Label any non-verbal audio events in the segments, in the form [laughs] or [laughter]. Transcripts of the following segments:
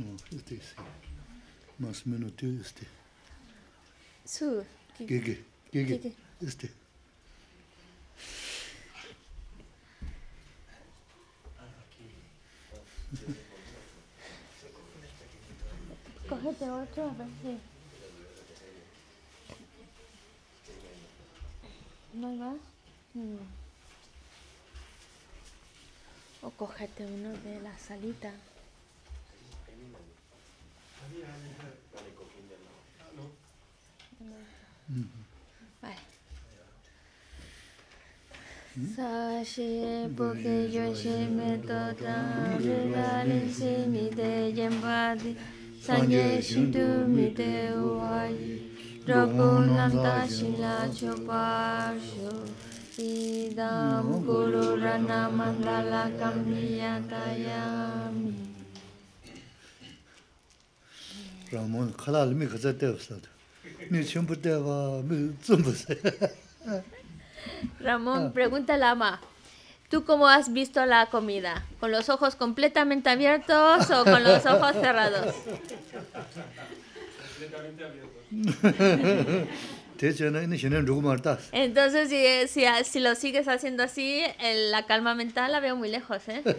No, este sí. Más o menos tú este. Su. qué? Gege. Este. Cógete otro a ver si. ¿No hay más? No. Mm. O cógete uno de la salita. Tashi Puki Yoshi me Tari Lali Si Mite Yembadi mi Shindu Mite Uwayi Rokun Lanta la Chopasho Idam Guru Rana Mandala tayami Ramon Khalal mi khaza tevsad. Mi chumbu teva, mi zumbu Ramón, pregunta a ama. ¿Tú cómo has visto la comida? ¿Con los ojos completamente abiertos o con los ojos cerrados? [laughs] Entonces, si, si, lo sigues haciendo así, la calma mental la veo muy lejos. ¿eh? [laughs] Yo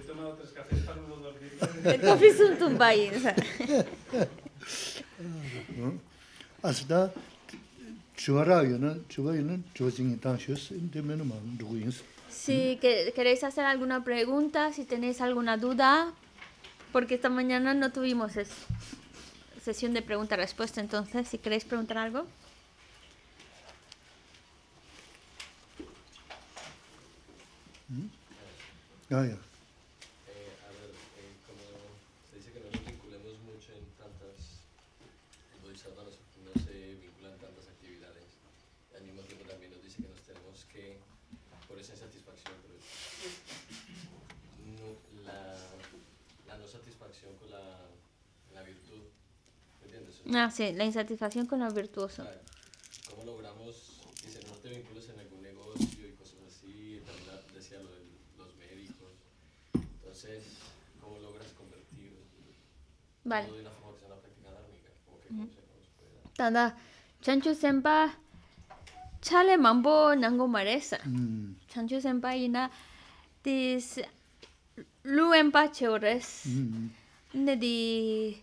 he tomado tres cafés no dormir. El café es un [laughs] Si queréis hacer alguna pregunta, si tenéis alguna duda, porque esta mañana no tuvimos sesión de pregunta-respuesta, entonces, si queréis preguntar algo. ¿Mm? Ah, Ah, sí, la insatisfacción con lo virtuoso. Claro. ¿Cómo logramos que se note vinculas en algún negocio y cosas así? También decía lo de los médicos. Entonces, ¿cómo logras convertir vale. todo de una forma que sea una práctica dármica? Como que uh -huh. cómo se, puede dar. Tanda, chancho senpa, chale mambo nango maresa. Mm. Chancho senpa ina, tis, luenpa cheores. Mm -hmm.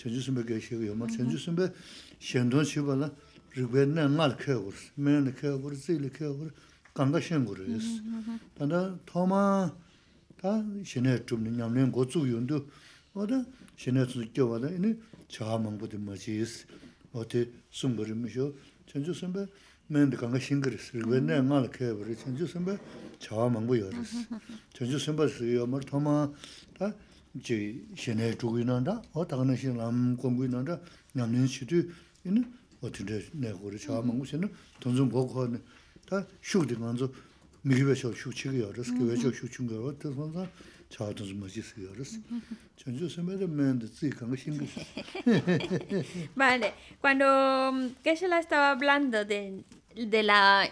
chenju sumbe kaya shiga yomar, chenju sumbe shendon shiba la rigwe na ngal kaya kuris, men na kaya kuris, zi la kaya kuris, 어디 shen kuris. Tanda thoma ta shenaya chubni nyamlayan gochuk yundu, wada shenaya tsukyo wada ini chaha mangbo di maji is, wate sumbo rimisho, chenju sumbe men kaya chaha mangbo thoma [laughs] Vale, cuando Keshela um, estaba hablando de, la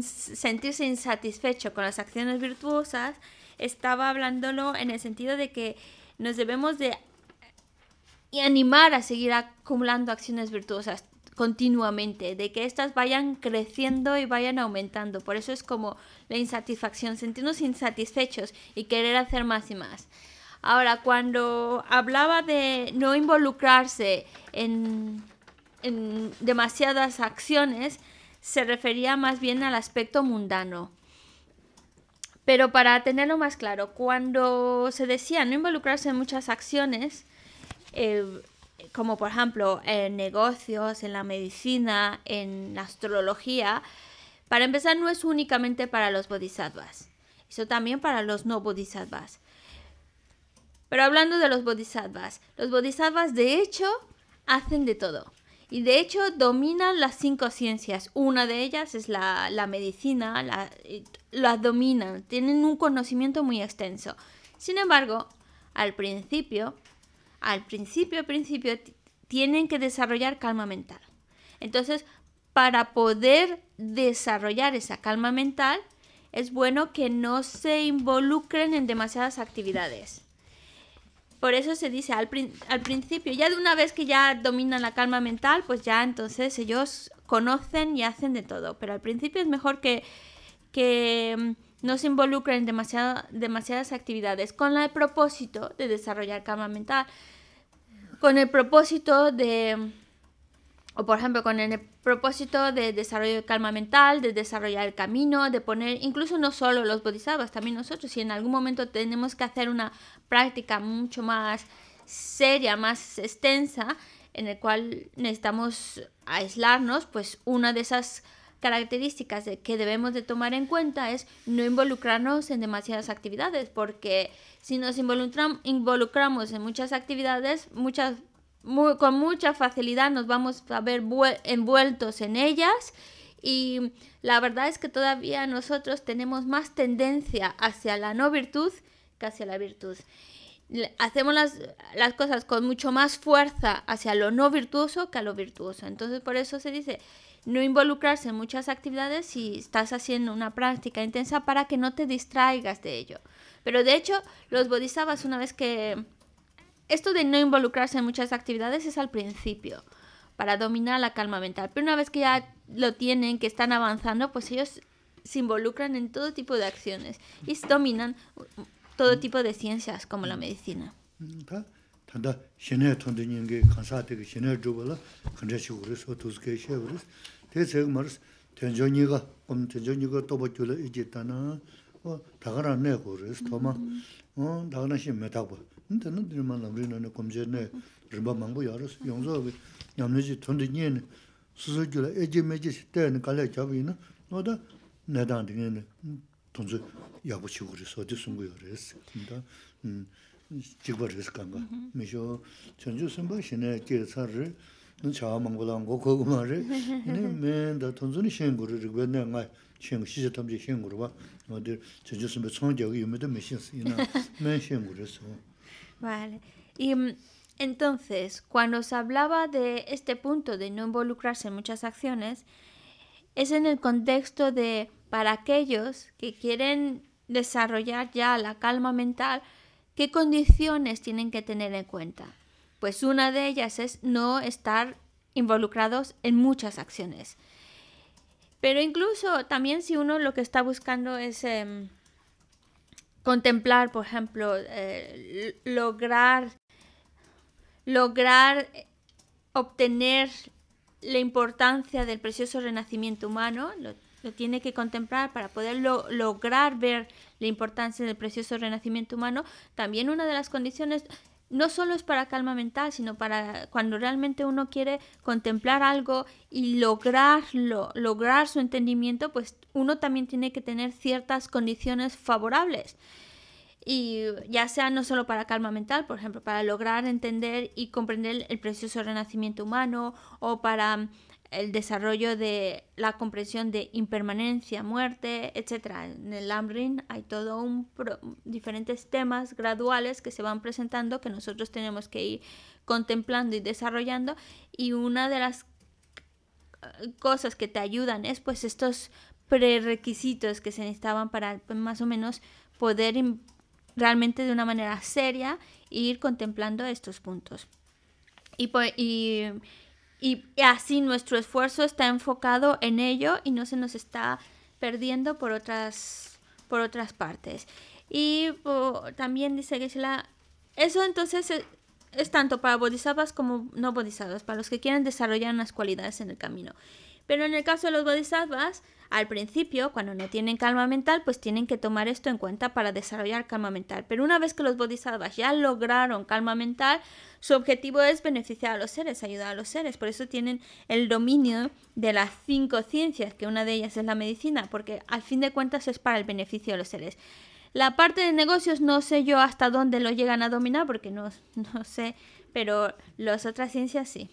sentirse insatisfecho con las acciones virtuosas, estaba hablándolo en el sentido de que nos debemos de animar a seguir acumulando acciones virtuosas continuamente, de que éstas vayan creciendo y vayan aumentando. Por eso es como la insatisfacción, sentirnos insatisfechos y querer hacer más y más. Ahora, cuando hablaba de no involucrarse en, en demasiadas acciones, se refería más bien al aspecto mundano. Pero para tenerlo más claro, cuando se decía no involucrarse en muchas acciones, eh, como por ejemplo en negocios, en la medicina, en la astrología, para empezar no es únicamente para los bodhisattvas, eso también para los no bodhisattvas. Pero hablando de los bodhisattvas, los bodhisattvas de hecho hacen de todo. Y de hecho dominan las cinco ciencias. Una de ellas es la, medicina, la, eh, las dominan, tienen un conocimiento muy extenso. Sin embargo, al principio, al principio, al principio, tienen que desarrollar calma mental. Entonces, para poder desarrollar esa calma mental, es bueno que no se involucren en demasiadas actividades. Por eso se dice al, principio, ya de una vez que ya dominan la calma mental, pues ya entonces ellos conocen y hacen de todo. Pero al principio es mejor que, que mm, no se involucren en demasiadas actividades con el propósito de desarrollar calma mental, con el propósito de o por ejemplo con el propósito de desarrollo de calma mental, de desarrollar el camino, de poner incluso no solo los bodhisattvas, también nosotros, si en algún momento tenemos que hacer una práctica mucho más seria, más extensa, en el cual necesitamos aislarnos, pues una de esas características que debemos de tomar en cuenta es no involucrarnos en demasiadas actividades, porque si nos involucramos en muchas actividades, muchas con mucha facilidad nos vamos a ver envueltos en ellas y la verdad es que todavía nosotros tenemos más tendencia hacia la no virtud que hacia la virtud. Hacemos las, las cosas con mucho más fuerza hacia lo no virtuoso que a lo virtuoso. Entonces por eso se dice no involucrarse en muchas actividades si estás haciendo una práctica intensa para que no te distraigas de ello. Pero de hecho los bodhisattvas una vez que esto de no involucrarse en muchas actividades es al principio, para dominar la calma mental. Pero una vez que ya lo tienen, que están avanzando, pues ellos se involucran en todo tipo de acciones y dominan todo tipo de ciencias como la medicina. dāgāna xīn mē tāqba. Nī tēnā dīrī mā nāmbirī 용서 nā 돈드니엔 nā rīmbā 때는 갈래 rā 너다 yōngzhō wī ñam nā xī tōndi ñi nā sūsū kī rā ējī mē jī sī tē nā kālē chā bī nā wā dā nā Vale. Mm, entonces, cuando se hablaba de este punto de no involucrarse en muchas acciones, es en el contexto de para aquellos que quieren desarrollar ya la calma mental, ¿qué condiciones tienen que tener en cuenta? Pues una de ellas es no estar involucrados en muchas acciones. Pero incluso también si uno lo que está buscando es em, contemplar, por ejemplo, eh, lograr, lograr obtener la importancia del precioso renacimiento humano, lo, tiene que contemplar para poder lograr ver la importancia del precioso renacimiento humano, también una de las condiciones no solo es para calma mental, sino para cuando realmente uno quiere contemplar algo y lograrlo, lograr su entendimiento, pues uno también tiene que tener ciertas condiciones favorables. Y ya sea no solo para calma mental, por ejemplo, para lograr entender y comprender el precioso renacimiento humano o para el desarrollo de la comprensión de impermanencia, muerte, etc. En el Lambrin hay todo un diferentes temas graduales que se van presentando que nosotros tenemos que ir contemplando y desarrollando y una de las eh, cosas que te ayudan es pues estos prerequisitos que se necesitaban para pues, más o menos poder realmente de una manera seria ir contemplando estos puntos. Y, pues, y y así nuestro esfuerzo está enfocado en ello y no se nos está perdiendo por otras, por otras partes. Y también dice que eso entonces es, es tanto para bodhisattvas como no bodhisattvas, para los que quieren desarrollar unas cualidades en el camino. Pero en el caso de los bodhisattvas, al principio, cuando no tienen calma mental, pues tienen que tomar esto en cuenta para desarrollar calma mental. Pero una vez que los bodhisattvas ya lograron calma mental, su objetivo es beneficiar a los seres, ayudar a los seres. Por eso tienen el dominio de las cinco ciencias, que una de ellas es la medicina, porque al fin de cuentas es para el beneficio de los seres. La parte de negocios no sé yo hasta dónde lo llegan a dominar, porque no, [laughs] sé, pero las otras ciencias sí.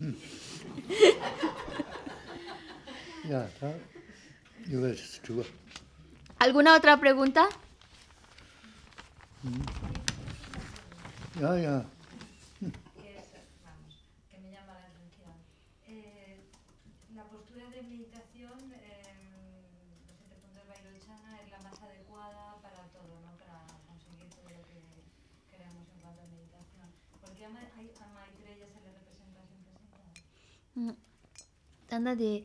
[laughs] Ya, está. ¿Alguna otra pregunta? Ya, ya. eso, vamos, que me llama la atención. La postura de meditación, desde el punto de es la más adecuada para todo, para conseguir todo lo que queremos en cuanto a meditación. ¿Por qué ahí está Maitre y se le representa a esa de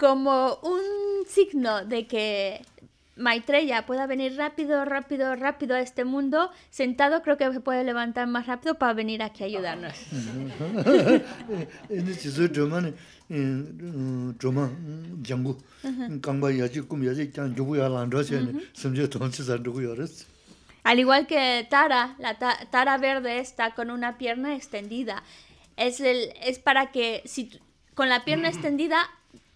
como un signo de que Maitreya pueda venir rápido, rápido, rápido a este mundo, sentado creo que se puede levantar más rápido para venir aquí a ayudarnos. Eh, mm, mm, Al igual que Tara, la Tara verde está con una pierna extendida. Es, el, es para que si con la pierna [clears throat] extendida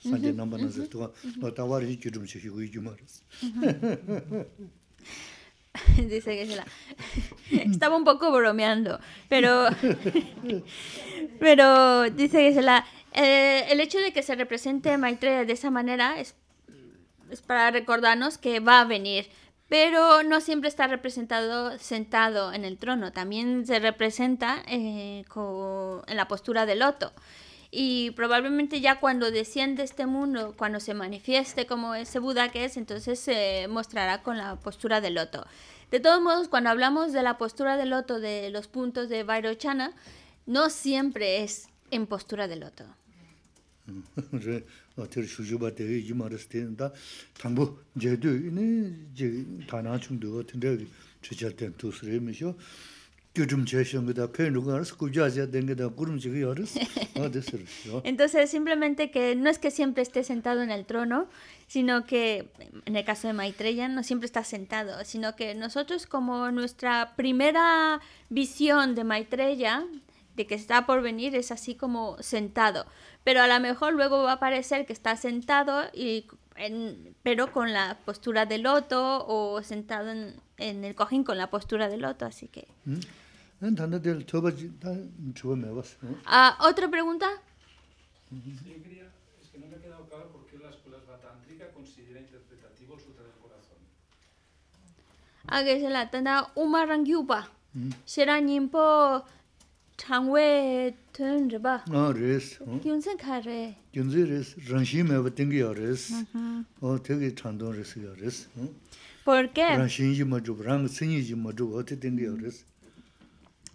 [laughs] Dice que se [laughs] Estaba un poco bromeando, pero... [laughs] pero dice que se la... Eh, el hecho de que se represente Maitreya de esa manera es, es para recordarnos que va a venir, pero no siempre está representado sentado en el trono, también se representa eh, en la postura del loto y probablemente ya cuando desciende este mundo, cuando se manifieste como ese Buda que es, entonces se mostrará con la postura del loto. De todos modos, cuando hablamos de la postura del loto de los puntos de Vairochana, no siempre es en postura del loto. [laughs] Entonces, simplemente que no es que siempre esté sentado en el trono, sino que, en el caso de Maitreya, no siempre está sentado, sino que nosotros como nuestra primera visión de Maitreya, de que está por venir, es así como sentado. Pero a lo mejor luego va a parecer que está sentado, y, pero con la postura del loto o sentado en, el cojín con la postura del loto, así que... ¿Mm? Ah, ¿Otra pregunta? Sí, quería, es que no me ha quedado claro por qué la escuela tántrica considera interpretativo el Sutra del Corazón. Ah, que se la tanda Uma Rangyupa. Será mm. Nyingpo Changwe Tunriba. No, ah, res. Oh. Gyunzen ka re. Gyunzen res. Ranshi meba tengi ya res. Mm-hmm. O oh, tegi chandon res ya res. Oh. ¿Por qué? Ranshin yi ma jub, rang sinyi yi ma jub, o te tengi ya res. Mm -hmm.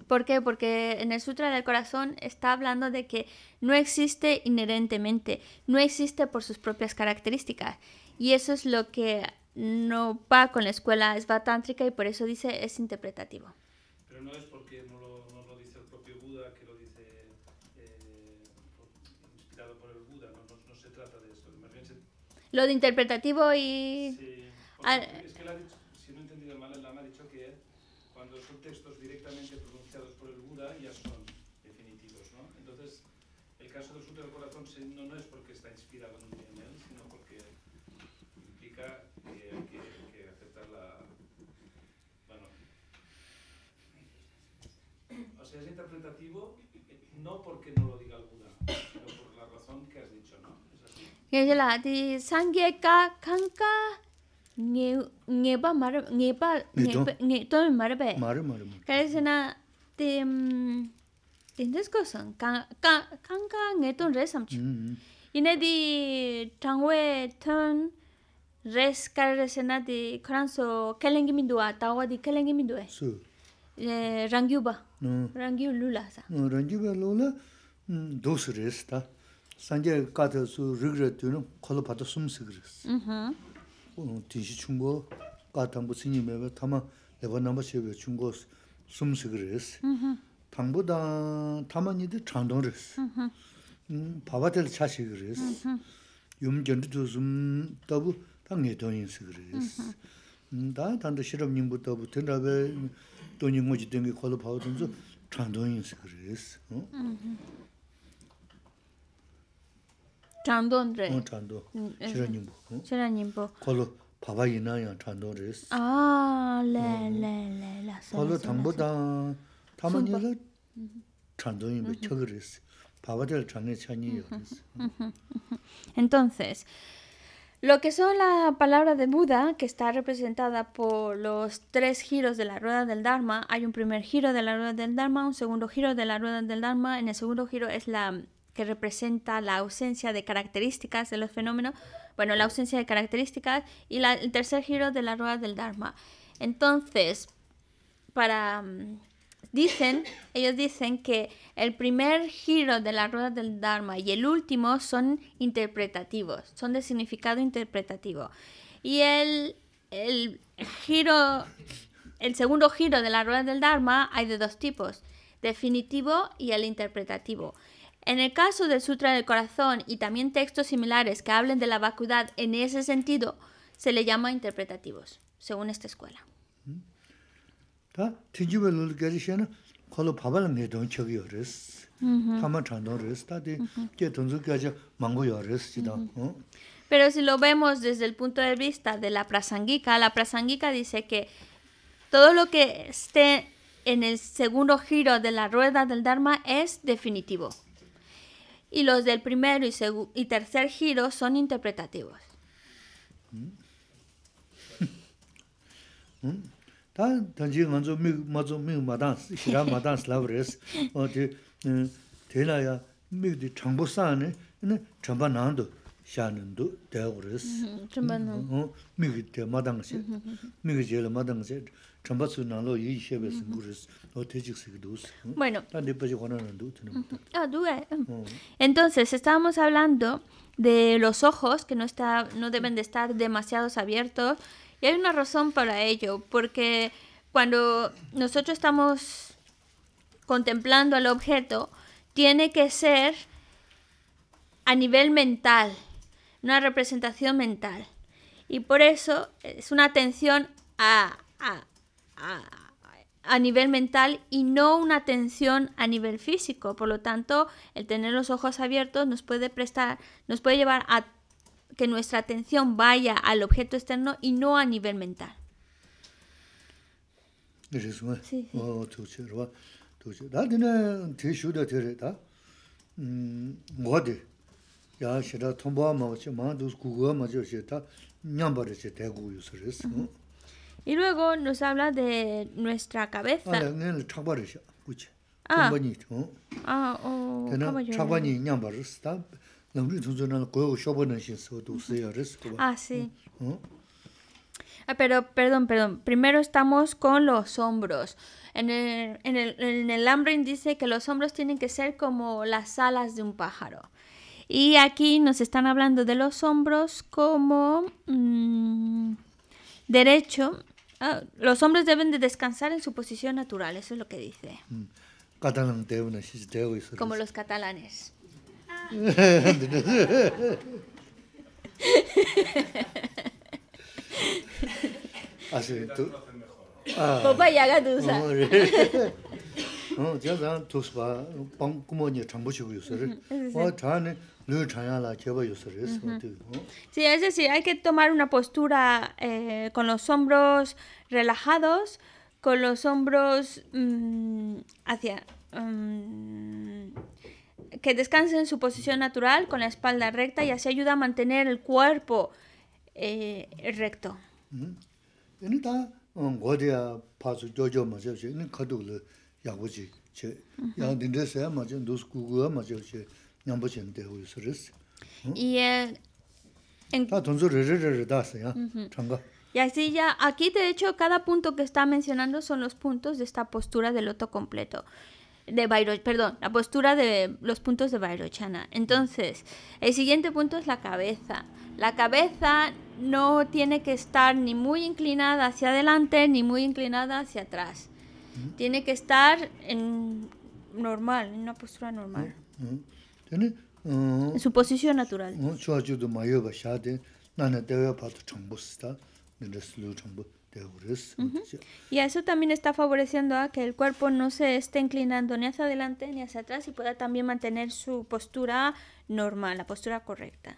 ¿Por qué? Porque en el Sutra del Corazón está hablando de que no existe inherentemente, no existe por sus propias características. Y eso es lo que no va con la escuela esvatántrica y por eso dice es interpretativo. Pero no es porque no lo, dice el propio Buda, que lo dice eh, inspirado por el Buda, no, se trata de esto. se... Lo de interpretativo y... Sí, es que lo ha dicho nge je di sang ka kang nge nge ba mar nge ba nge to mi mar ba mar mar ka na te ten des ko sang ka ka kang nge ton re sam chu ine di tang ton res ka re se na di khran so kelengi mi du a wa di kelengi mi du su rangyu ba rangyu lula sa rangyu ba lula dos res ta 산제 카드수 르그르드누 콜로파도 숨스그르스 음흠 오노 티시 중고 바탕부 스님에가 타마 레버 넘버 7 중고 숨스그르스 음흠 당보다 타마니드 창동르스 음흠 음 바바델 차시그르스 음흠 용견도 조금 더부 당에 도인스그르스 음 다탄도 실업님부터 붙더라베 돈이 뭐지 된게 콜로파도 좀 창동인스그르스 음흠 re. le. yo Entonces, Lo que son la palabra de Buda, que está representada por los tres giros de la rueda del Dharma, hay un primer giro de la rueda del Dharma, un segundo giro de la rueda del Dharma, en el segundo giro es la que representa la ausencia de características de los fenómenos, bueno, la ausencia de características y el tercer giro de la rueda del Dharma. Entonces, para mm, dicen, ellos dicen que el primer giro de la rueda del Dharma y el último son interpretativos, son de significado interpretativo. Y el, el giro, el segundo giro de la rueda del Dharma hay de dos tipos, definitivo y el interpretativo. En el caso del Sutra del Corazón y también textos similares que hablen de la vacuidad en ese sentido, se le llama interpretativos, según esta escuela. Pero si lo vemos desde el punto de vista de la prasangika, la prasangika dice que todo lo que esté en el segundo giro de la rueda del Dharma es definitivo y los del primero y, y tercer giro son interpretativos. Tā tāñchī ngānzō māzō mīg mātāns, shirā mātāns lāb rēs, tēnā yā mīg dī chāngbō sāni, chāmbā nāndō shānindu dāyag rēs. Chāmbā nāndō. Mīg dī mātāng shē, mīg jēla mātāng shē, bueno. Ah, Entonces, estábamos hablando de los ojos, que no, está, no deben de estar demasiado abiertos. Y hay una razón para ello, porque cuando nosotros estamos contemplando al objeto, tiene que ser a nivel mental, una representación mental. Y por eso es una atención a a, a nivel mental y no una atención a nivel físico. Por lo tanto, el tener los ojos abiertos nos puede prestar, nos puede llevar a que nuestra atención vaya al objeto externo y no a nivel mental. Y luego nos habla de nuestra cabeza. Ah, ah, sí. Ah, pero, perdón, perdón. Primero estamos con los hombros. En el, en el, Lambrin dice que los hombros tienen que ser como las alas de un pájaro. Y aquí nos están hablando de los hombros como mm, derecho Ah, los hombres deben de descansar en su posición natural, eso es lo que dice. Mm. Como los catalanes. Así, ah, tú. [laughs] Ah, [laughs] ya Sí, es decir, hay que tomar una postura eh, con los hombros relajados, con los hombros mm, hacia... Mm, que descansen en su posición natural, con la espalda recta y así ayuda a mantener el cuerpo eh, recto. Hm? Y así ya, aquí de hecho cada punto que está mencionando son los puntos de esta postura del loto completo. De Bairo, perdón, la postura de los puntos de Bairochana. Entonces, el siguiente punto es la cabeza. La cabeza no tiene que estar ni muy inclinada hacia adelante ni muy inclinada hacia atrás. Tiene que estar en normal, en una postura normal. Su posición natural. Y eso también está favoreciendo a que el cuerpo no se esté inclinando ni hacia adelante ni hacia atrás y pueda también mantener su postura normal, la postura correcta.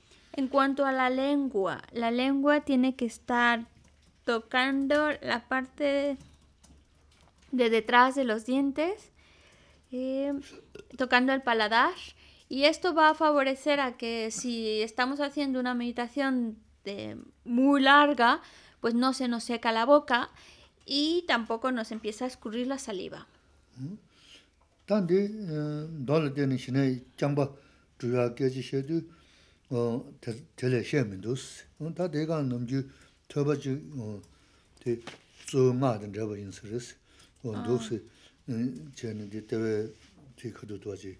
En cuanto a la lengua, la lengua tiene que estar tocando la parte de detrás de los dientes, eh, tocando el paladar. Y esto va a favorecer a que si estamos haciendo una meditación de muy larga, pues no se nos seca la boca y tampoco nos empieza a escurrir la saliva. Mm-hmm. Eh, 어 xē mi ndōs. Tā tē kāng nōm jū tōba jū tē tsō ngā dāng dāba yīn sā rēs. ndōs chē nī tē tēwē tē khatū tuwa jī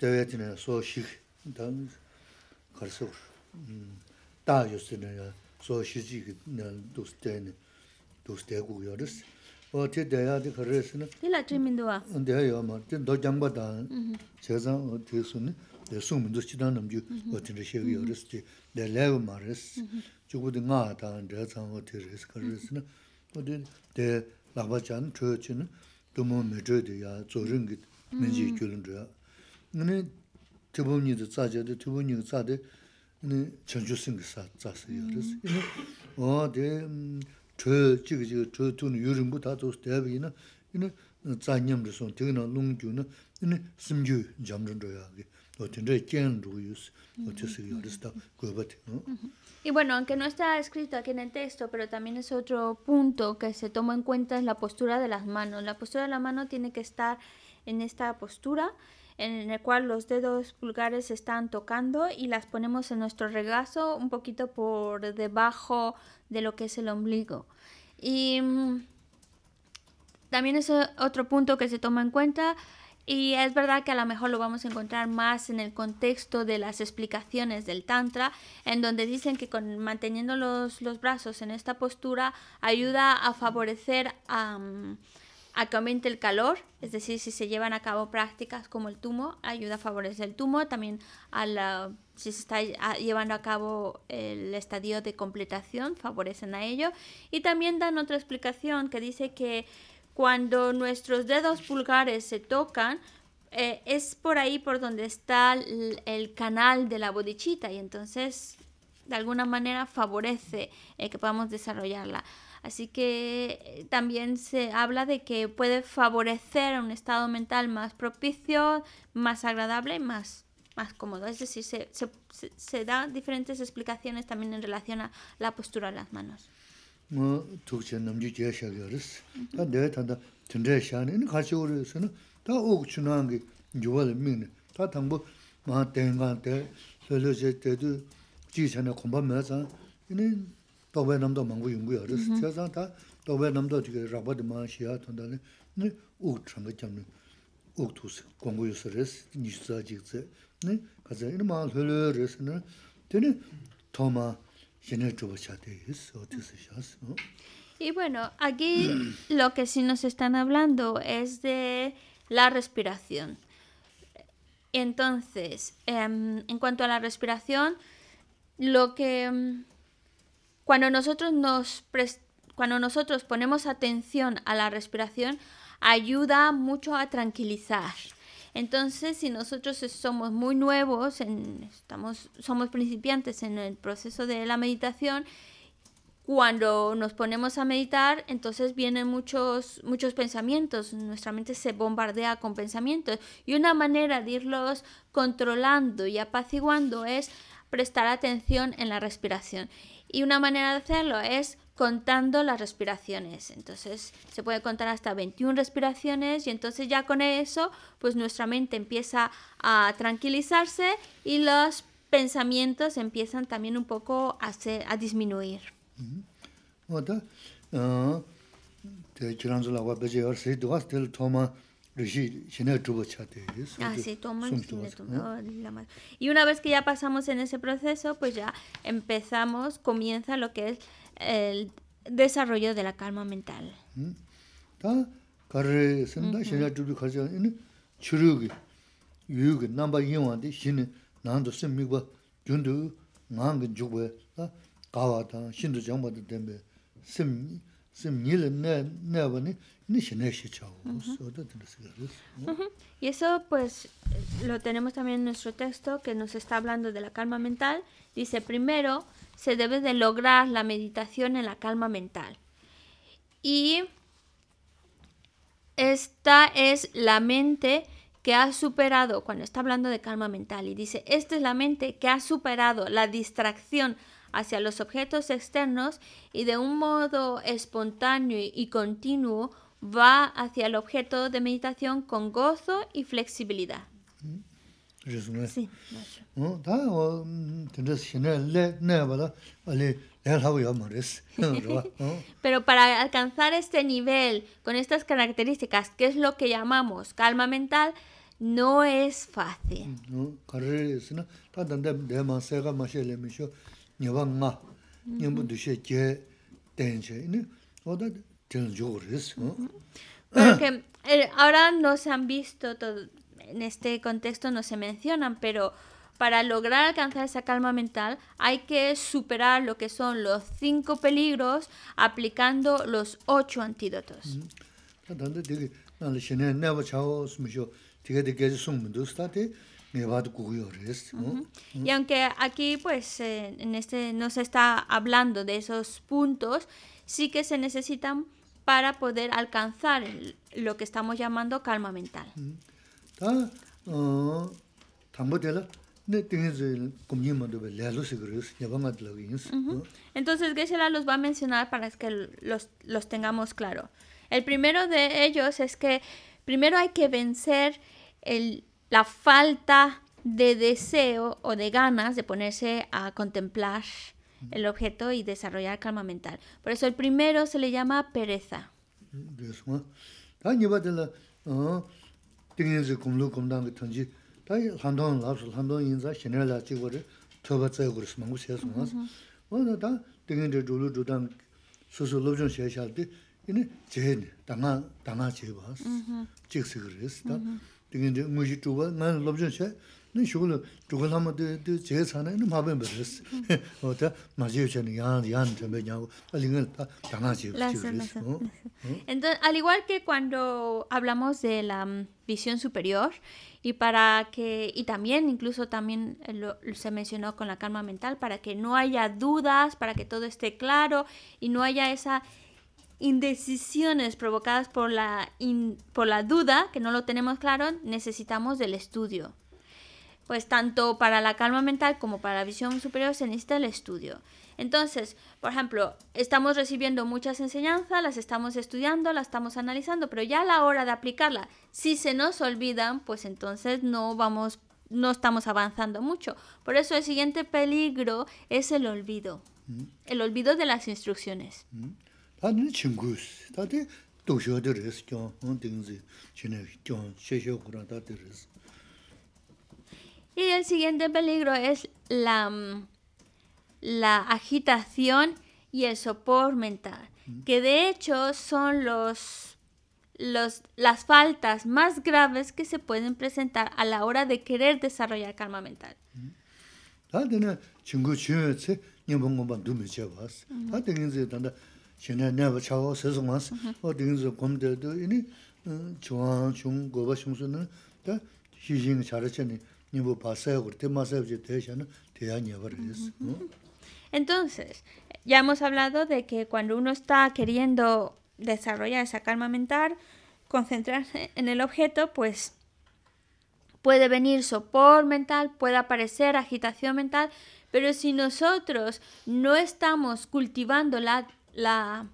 tēwē tē nā sō shī dāng khar sō khur. Tā sōng mīndu shidān nām jū wā tīndā shēgī yō rīs tī lē lē wā mā rīs chū gu tī ngā tān dhā tsāng wā tī rīs kā rīs nā wā tī tē lāqbā chān chō chī nā tō mō mē chō tī tsō rīng kī mē jī kyū lōng chō yā nā tī tsā chā tī tī bō nī tsā tī nā chān chū sīng kī sā tsā wā tī chō chī kī Y bueno, aunque no está escrito aquí en el texto, pero también es otro punto que se toma en cuenta es la postura de las manos. La postura de la mano tiene que estar en esta postura en el cual los dedos pulgares están tocando y las ponemos en nuestro regazo un poquito por debajo de lo que es el ombligo. Y mm, también es otro punto que se toma en cuenta y es verdad que a lo mejor lo vamos a encontrar más en el contexto de las explicaciones del Tantra, en donde dicen que con, manteniendo los, los brazos en esta postura ayuda a favorecer a, que aumente el calor, es decir, si se llevan a cabo prácticas como el tumo, ayuda a favorecer el tumo, también a la, si se está llevando a cabo el estadio de completación, favorecen a ello. Y también dan otra explicación que dice que cuando nuestros dedos pulgares se tocan, eh, es por ahí por donde está el, canal de la bodichita y entonces de alguna manera favorece eh, que podamos desarrollarla. Así que eh, también se habla de que puede favorecer un estado mental más propicio, más agradable más, más cómodo. Es decir, se, se, se dan diferentes explicaciones también en relación a la postura de las manos. 뭐 두체 넘지 제시하거든. 다 내가 단다 든데 샤는 같이 오르서는 다 옥추나한 게 좋아를 믿네. 다 당부 마 땡간데 설로제 때도 지전에 공부 매서 이는 도배 남도 망고 연구야. 그래서 제가 다 도배 남도 이게 라바드 마시아 던다네. 네 옥처럼 같이 옥투스 공부요서스 니스자직제. 네 가자 이는 마 설로르스는 되는 토마 Y bueno, aquí [clears throat] lo que sí nos están hablando es de la respiración. Entonces, em, en cuanto a la respiración, lo que em, cuando nosotros nos cuando nosotros ponemos atención a la respiración ayuda mucho a tranquilizar entonces, si nosotros somos muy nuevos, somos principiantes en el proceso de la meditación, cuando nos ponemos a meditar, entonces vienen muchos, muchos pensamientos, nuestra mente se bombardea con pensamientos y una manera de irlos controlando y apaciguando es prestar atención en la respiración. Y una manera de hacerlo es contando las respiraciones. Entonces se puede contar hasta 21 respiraciones y entonces ya con eso pues nuestra mente empieza a tranquilizarse y los pensamientos empiezan también un poco a, a disminuir. Ah, y una vez que ya pasamos en ese proceso, pues ya empezamos, comienza lo que es el desarrollo de la calma mental. Y eso pues lo tenemos también en nuestro texto que nos está hablando de la calma mental. Dice primero, se debe de lograr la meditación en la calma mental. Y esta es la mente que ha superado, cuando está hablando de calma mental, y dice, esta es la mente que ha superado la distracción hacia los objetos externos y de un modo espontáneo y continuo va hacia el objeto de meditación con gozo y flexibilidad. Pero para alcanzar este nivel, con estas características, que es lo que llamamos calma mental, no es fácil. ahora nos han visto todo, en este contexto no se mencionan, pero para lograr alcanzar esa calma mental hay que superar lo que son los cinco peligros aplicando los ocho antídotos. Mm-hmm. Mm-hmm. Mm-hmm. Y aunque aquí pues en este no se está hablando de esos puntos, sí que se necesitan para poder alcanzar lo que estamos llamando calma mental. Entonces Geshe-la los va a mencionar para que los, los tengamos claro. El primero de ellos es que primero hay que vencer el, la falta de deseo o de ganas de ponerse a contemplar el objeto y desarrollar calma mental. Por eso el primero se le llama pereza. 딩엔즈 공로 공단의 통지 다 한동 라스 한동 인자 신내라 찍어를 처바 짜고 그래서 뭔가 세서 뭐 둘로 두단 소소 로전 때 이네 당아 당아 제 봐. 찍스 그랬어. 딩엔즈 무지 두번난 Entonces, al igual que cuando hablamos de la mm, visión superior y para que y también incluso también eh, se mencionó con la calma mental para que no haya dudas, para que todo esté claro y no haya esa indecisiones provocadas por la por la duda, que no lo tenemos claro, necesitamos del estudio. Pues tanto para la calma mental como para la visión superior se necesita el estudio. Entonces, por ejemplo, estamos recibiendo muchas enseñanzas, las estamos estudiando, las estamos analizando, pero ya a la hora de aplicarla, si se nos olvidan, pues entonces no vamos, no estamos avanzando mucho. Por eso el siguiente peligro es el olvido, mm. el olvido de las instrucciones. Mm. Y el siguiente peligro es la, mm, la agitación y el sopor mental, mm. que de hecho son los, los, las faltas más graves que se pueden presentar a la hora de querer desarrollar calma mental. Mm te Entonces, ya hemos hablado de que cuando uno está queriendo desarrollar esa calma mental, concentrarse en el objeto, pues puede venir sopor mental, puede aparecer agitación mental, pero si nosotros no estamos cultivando la, la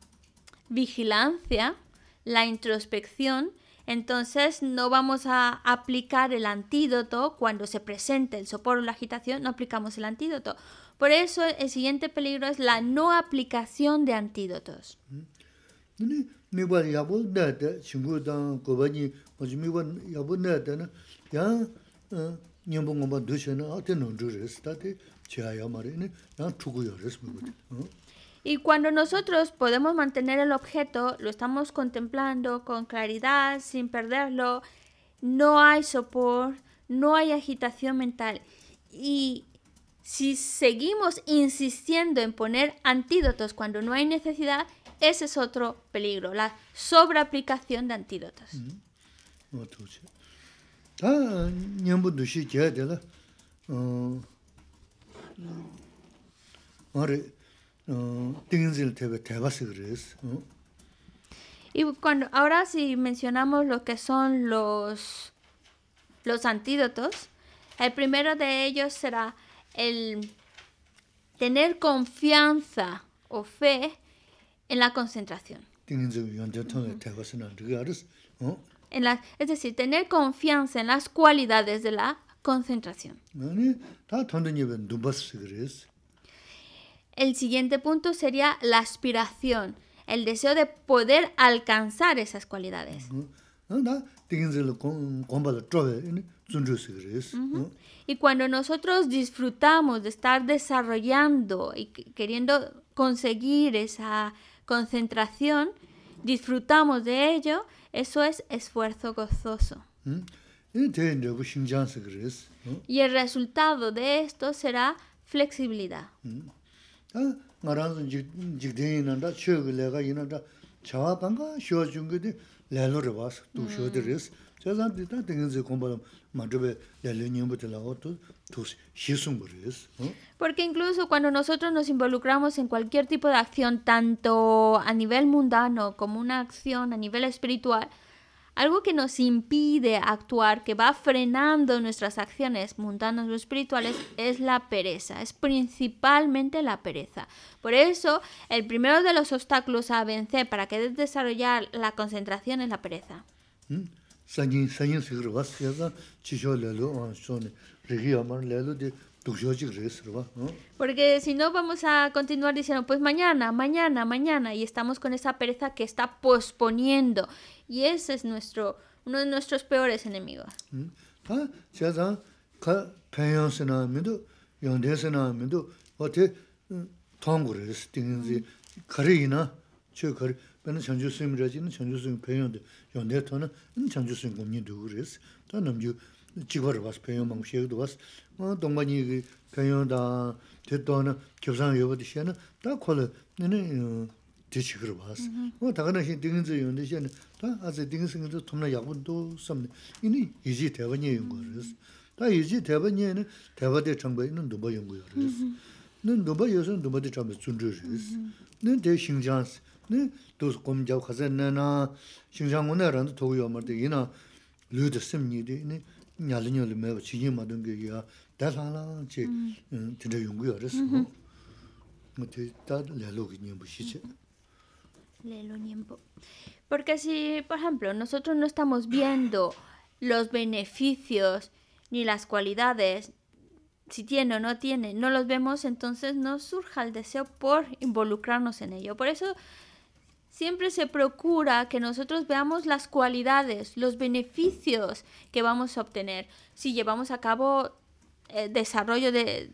vigilancia, la introspección, entonces no vamos a aplicar el antídoto cuando se presente el sopor o la agitación, no aplicamos el antídoto. Por eso el siguiente peligro es la no aplicación de antídotos. Mm-hmm. Y cuando nosotros podemos mantener el objeto, lo estamos contemplando con claridad, sin perderlo, no hay sopor, no hay agitación mental. Y si seguimos insistiendo en poner antídotos cuando no hay necesidad, ese es otro peligro, la sobreaplicación de antídotos. Mm-hmm. Y cuando, ahora si mencionamos lo que son los, los antídotos, el primero de ellos será el tener confianza o fe en la concentración. en es decir, tener confianza en las cualidades de la concentración el siguiente punto sería la aspiración, el deseo de poder alcanzar esas cualidades. ¿eh? Y cuando nosotros disfrutamos de estar desarrollando y queriendo conseguir esa concentración, disfrutamos de ello, eso es esfuerzo gozoso. Y el resultado de esto será flexibilidad. Porque incluso cuando nosotros nos involucramos en cualquier tipo de acción, tanto a nivel mundano como una acción a nivel espiritual, algo que nos impide actuar, que va frenando nuestras acciones mundanas o espirituales, es la pereza, es principalmente la pereza. Por eso, el primero de los obstáculos a vencer para que desarrollar la concentración es la pereza. Porque si no vamos a continuar diciendo, pues mañana, mañana, mañana, y estamos con esa pereza que está posponiendo y ese es nuestro, uno de nuestros peores enemigos. 디치그로 봐서 뭐 다가나신 딩즈 요는데 시안 다 아제 딩스는 좀 돈나 약분도 섬네 이니 이지 대번이 있는 다 이지 대번이는 대바대 정보 있는 누바 연구를. 는 누바 요선 누바대 정보 준주스 는 대신장스 네. 도스 검자 가자나나. 신장원에라는 도구요 말데 이나 류드 섬니데 이니 냐르뇨르 메바 지니 마던 게야 다산라 지 음. 음 진짜 뭐 대다 레로기님 보시지 Porque si, por ejemplo, nosotros no estamos viendo los beneficios ni las cualidades, si tiene o no tiene, no los vemos, entonces no surja el deseo por involucrarnos en ello. Por eso siempre se procura que nosotros veamos las cualidades, los beneficios que vamos a obtener si llevamos a cabo el eh, desarrollo de,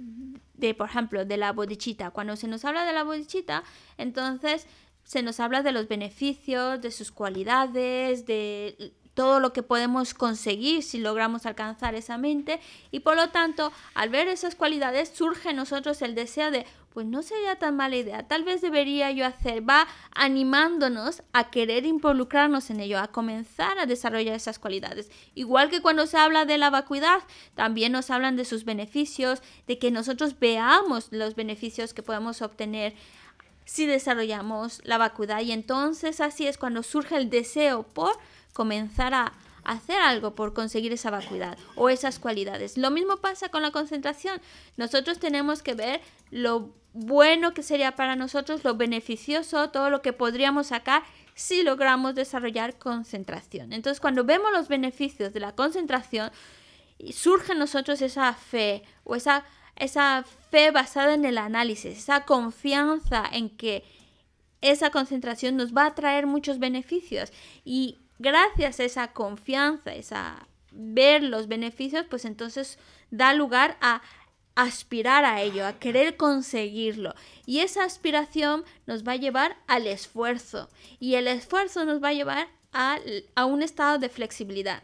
de, por ejemplo, de la bodichita. Cuando se nos habla de la bodichita, entonces se nos habla de los beneficios, de sus cualidades, de todo lo que podemos conseguir si logramos alcanzar esa mente y por lo tanto al ver esas cualidades surge en nosotros el deseo de pues no sería tan mala idea, tal vez debería yo hacer, va animándonos a querer involucrarnos en ello, a comenzar a desarrollar esas cualidades. Igual que cuando se habla de la vacuidad, también nos hablan de sus beneficios, de que nosotros veamos los beneficios que podemos obtener si desarrollamos la vacuidad. Y entonces así es cuando surge el deseo por comenzar a hacer algo por conseguir esa vacuidad o esas cualidades. Lo mismo pasa con la concentración. Nosotros tenemos que ver lo bueno que sería para nosotros, lo beneficioso, todo lo que podríamos sacar si logramos desarrollar concentración. Entonces, cuando vemos los beneficios de la concentración, surge en nosotros esa fe o esa esa fe basada en el análisis, esa confianza en que esa concentración nos va a traer muchos beneficios y gracias a esa confianza, esa ver los beneficios, pues entonces da lugar a aspirar a ello, a querer conseguirlo. Y esa aspiración nos va a llevar al esfuerzo. Y el esfuerzo nos va a llevar a un estado de flexibilidad,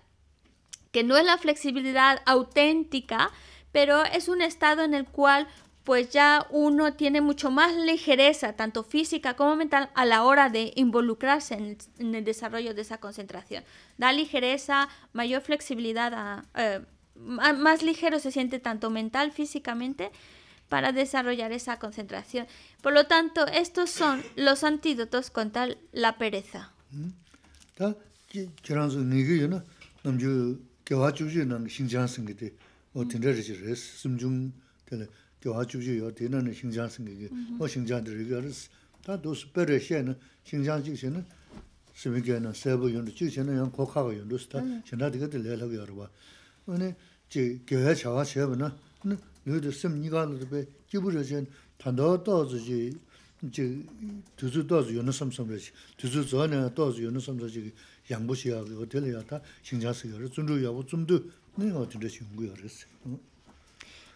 que no es la flexibilidad auténtica, pero es un estado en el cual pues ya uno tiene mucho más ligereza, tanto física como mental, a la hora de involucrarse en, el desarrollo de esa concentración. Da ligereza, mayor flexibilidad, eh, más ligero se siente tanto mental, físicamente, para desarrollar esa concentración. Por lo tanto, estos son los antídotos contra la pereza. Mm. 어 tindarichi res, simchum tila diwa chubchi yo, tina na xingzhan singegi, o xingzhan dirigya res. Ta dos peri xe na xingzhan chikxe na simigay na sabu yondu, chikxe na yon kokaga yondu, sita xingzhan diga di lelag yorwa. Wane,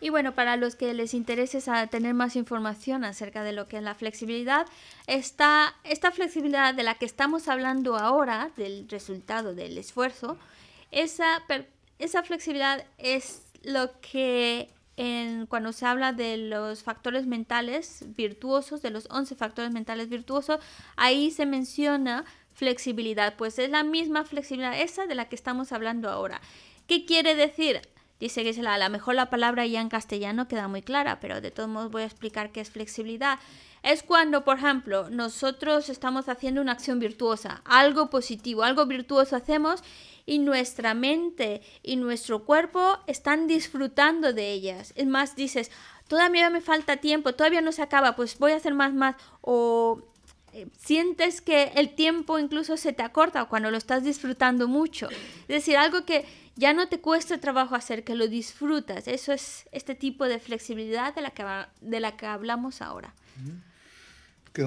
Y bueno, para los que les interese tener más información acerca de lo que es la flexibilidad, esta, esta flexibilidad de la que estamos hablando ahora, del resultado del esfuerzo, esa, esa flexibilidad es lo que cuando se habla de los factores mentales virtuosos, de los 11 factores mentales virtuosos, ahí se menciona flexibilidad, pues es la misma flexibilidad, esa de la que estamos hablando ahora. ¿Qué quiere decir? Dice que a lo mejor la palabra ya en castellano queda muy clara, pero de todos modos voy a explicar qué es flexibilidad. Es cuando, por ejemplo, nosotros estamos haciendo una acción virtuosa, algo positivo, algo virtuoso hacemos y nuestra mente y nuestro cuerpo están disfrutando de ellas. Es más, dices, todavía me falta tiempo, todavía no se acaba, pues voy a hacer más, más. O eh, sientes que el tiempo incluso se te acorta cuando lo estás disfrutando mucho. Es decir, algo que ya no te cuesta trabajo hacer que lo disfrutas. Eso es este tipo de flexibilidad de la que, de la que hablamos ahora. Y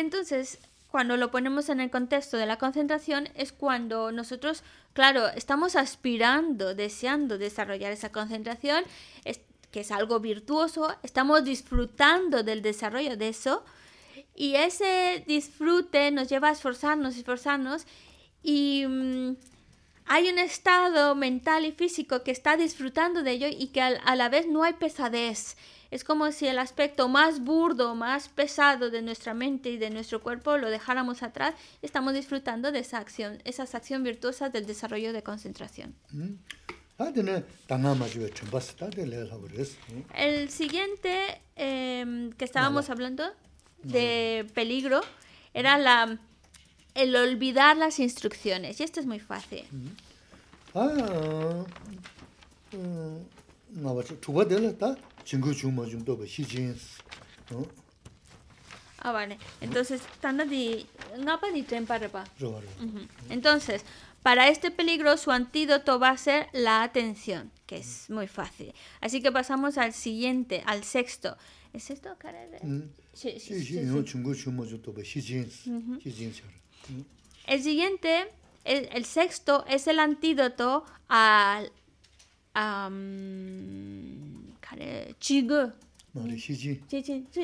entonces, cuando lo ponemos en el contexto de la concentración, es cuando nosotros, claro, estamos aspirando, deseando desarrollar esa concentración, que es algo virtuoso, estamos disfrutando del desarrollo de eso y ese disfrute nos lleva a esforzarnos, esforzarnos y mm, hay un estado mental y físico que está disfrutando de ello y que a, la vez no hay pesadez. Es como si el aspecto más burdo, más pesado de nuestra mente y de nuestro cuerpo lo dejáramos atrás. Estamos disfrutando de esa acción, esas acciones virtuosas del desarrollo de concentración. Mm. El siguiente em, que estábamos hablando de peligro era la, el olvidar las instrucciones. Y esto es muy fácil. Mm. Ah, eh, ah, vale. Entonces, tanda di Entonces, para este peligro su antídoto va a ser la atención, que es muy fácil. Así que pasamos al siguiente, al sexto. ¿Es esto, mm. Sí, sí, El siguiente, el, sexto, es el antídoto al... Um, Sí, sí, sí. Sí, sí,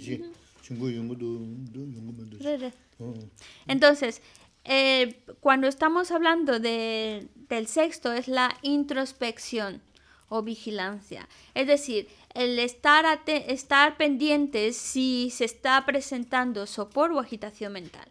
sí. Oh. Entonces, eh, cuando estamos hablando de, del sexto es la introspección o vigilancia. Es decir, el estar, estar pendiente si se está presentando sopor o agitación mental.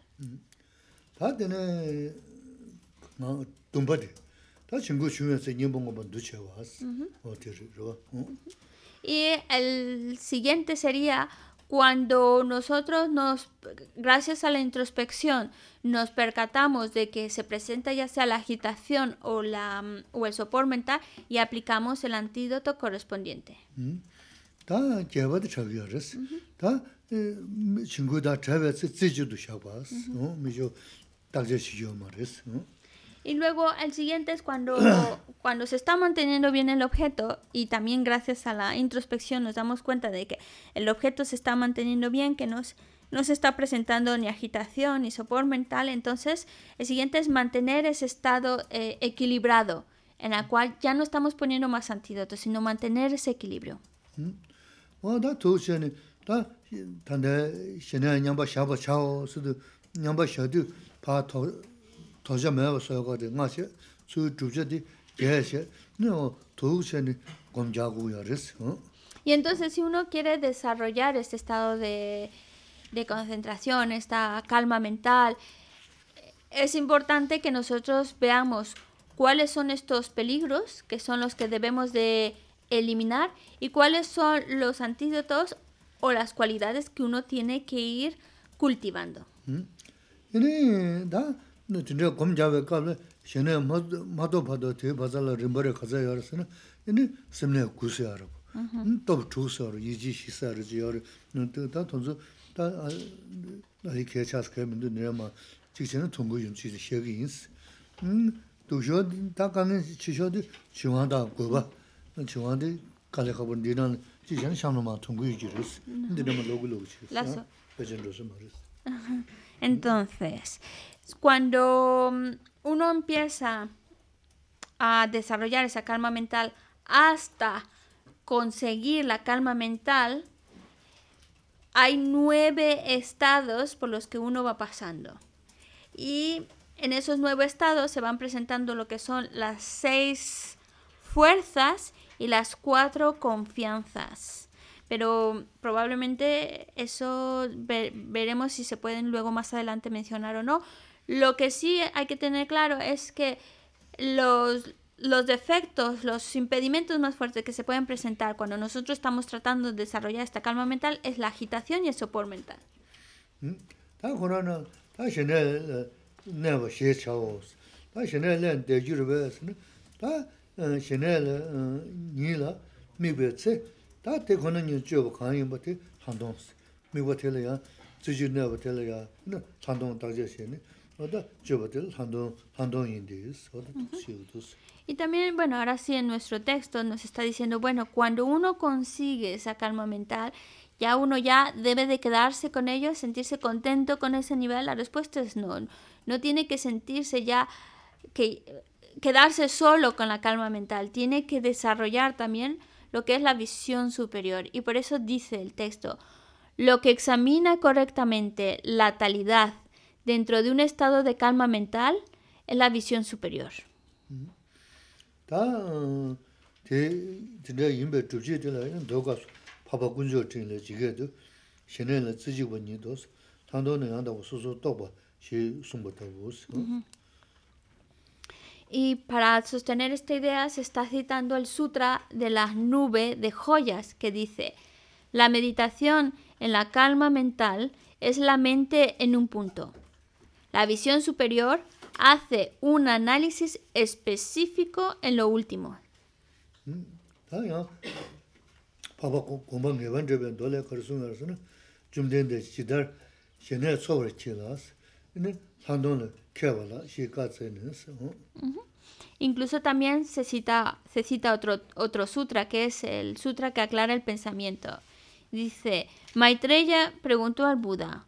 Y el siguiente sería cuando nosotros nos, gracias a la introspección, nos percatamos de que se presenta ya sea la agitación o, la, o el sopor mental y aplicamos el antídoto correspondiente. Mm. Y luego el siguiente es cuando, [clears throat] cuando se está manteniendo bien el objeto y también gracias a la introspección nos damos cuenta de que el objeto se está manteniendo bien, que nos, no se está presentando ni agitación ni sopor mental. Entonces el siguiente es mantener ese estado eh, equilibrado en el cual ya no estamos poniendo más antídotos, sino mantener ese equilibrio. Mm. Y entonces si uno quiere desarrollar este estado de, de concentración, esta calma mental, es importante que nosotros veamos cuáles son estos peligros que son los que debemos de eliminar y cuáles son los antídotos o las cualidades que uno tiene que ir cultivando. ¿Mm? nā tīndrā gōm jāwē kāla xēnē mātō pātō tē bāzāla rīmbarā khazā yā rā sā nā yīni sīmnē gūsā yā rā bō nā tōp chūsā rā, yījī shīsā rā jī yā rā nā tī tā tōnsu tā nā hī kē chās kē mīndu nirā mā chī kī chē nā tōnggō yōn chī Cuando mm, uno empieza a desarrollar esa calma mental hasta conseguir la calma mental, hay nueve estados por los que uno va pasando. Y en esos nueve estados se van presentando lo que son las seis fuerzas y las cuatro confianzas. Pero probablemente eso veremos si se pueden luego más adelante mencionar o no. Lo que sí hay que tener claro es que los, los defectos, los impedimentos más fuertes que se pueden presentar cuando nosotros estamos tratando de desarrollar esta calma mental es la agitación y el sopor mental. Y también, bueno, ahora sí en nuestro texto nos está diciendo, bueno, cuando uno consigue esa calma mental, ya uno ya debe de quedarse con ello, sentirse contento con ese nivel. La respuesta es no. No tiene que sentirse ya que quedarse solo con la calma mental, tiene que desarrollar también lo que es la visión superior. Y por eso dice el texto, lo que examina correctamente la talidad dentro de un estado de calma mental es la visión superior. Y para sostener esta idea se está citando el Sutra de la nube de joyas que dice, la meditación en la calma mental es la mente en un punto. La visión superior hace un análisis específico en lo último. Incluso también se cita, otro, otro sutra, que es el sutra que aclara el pensamiento. Dice, Maitreya preguntó al Buda,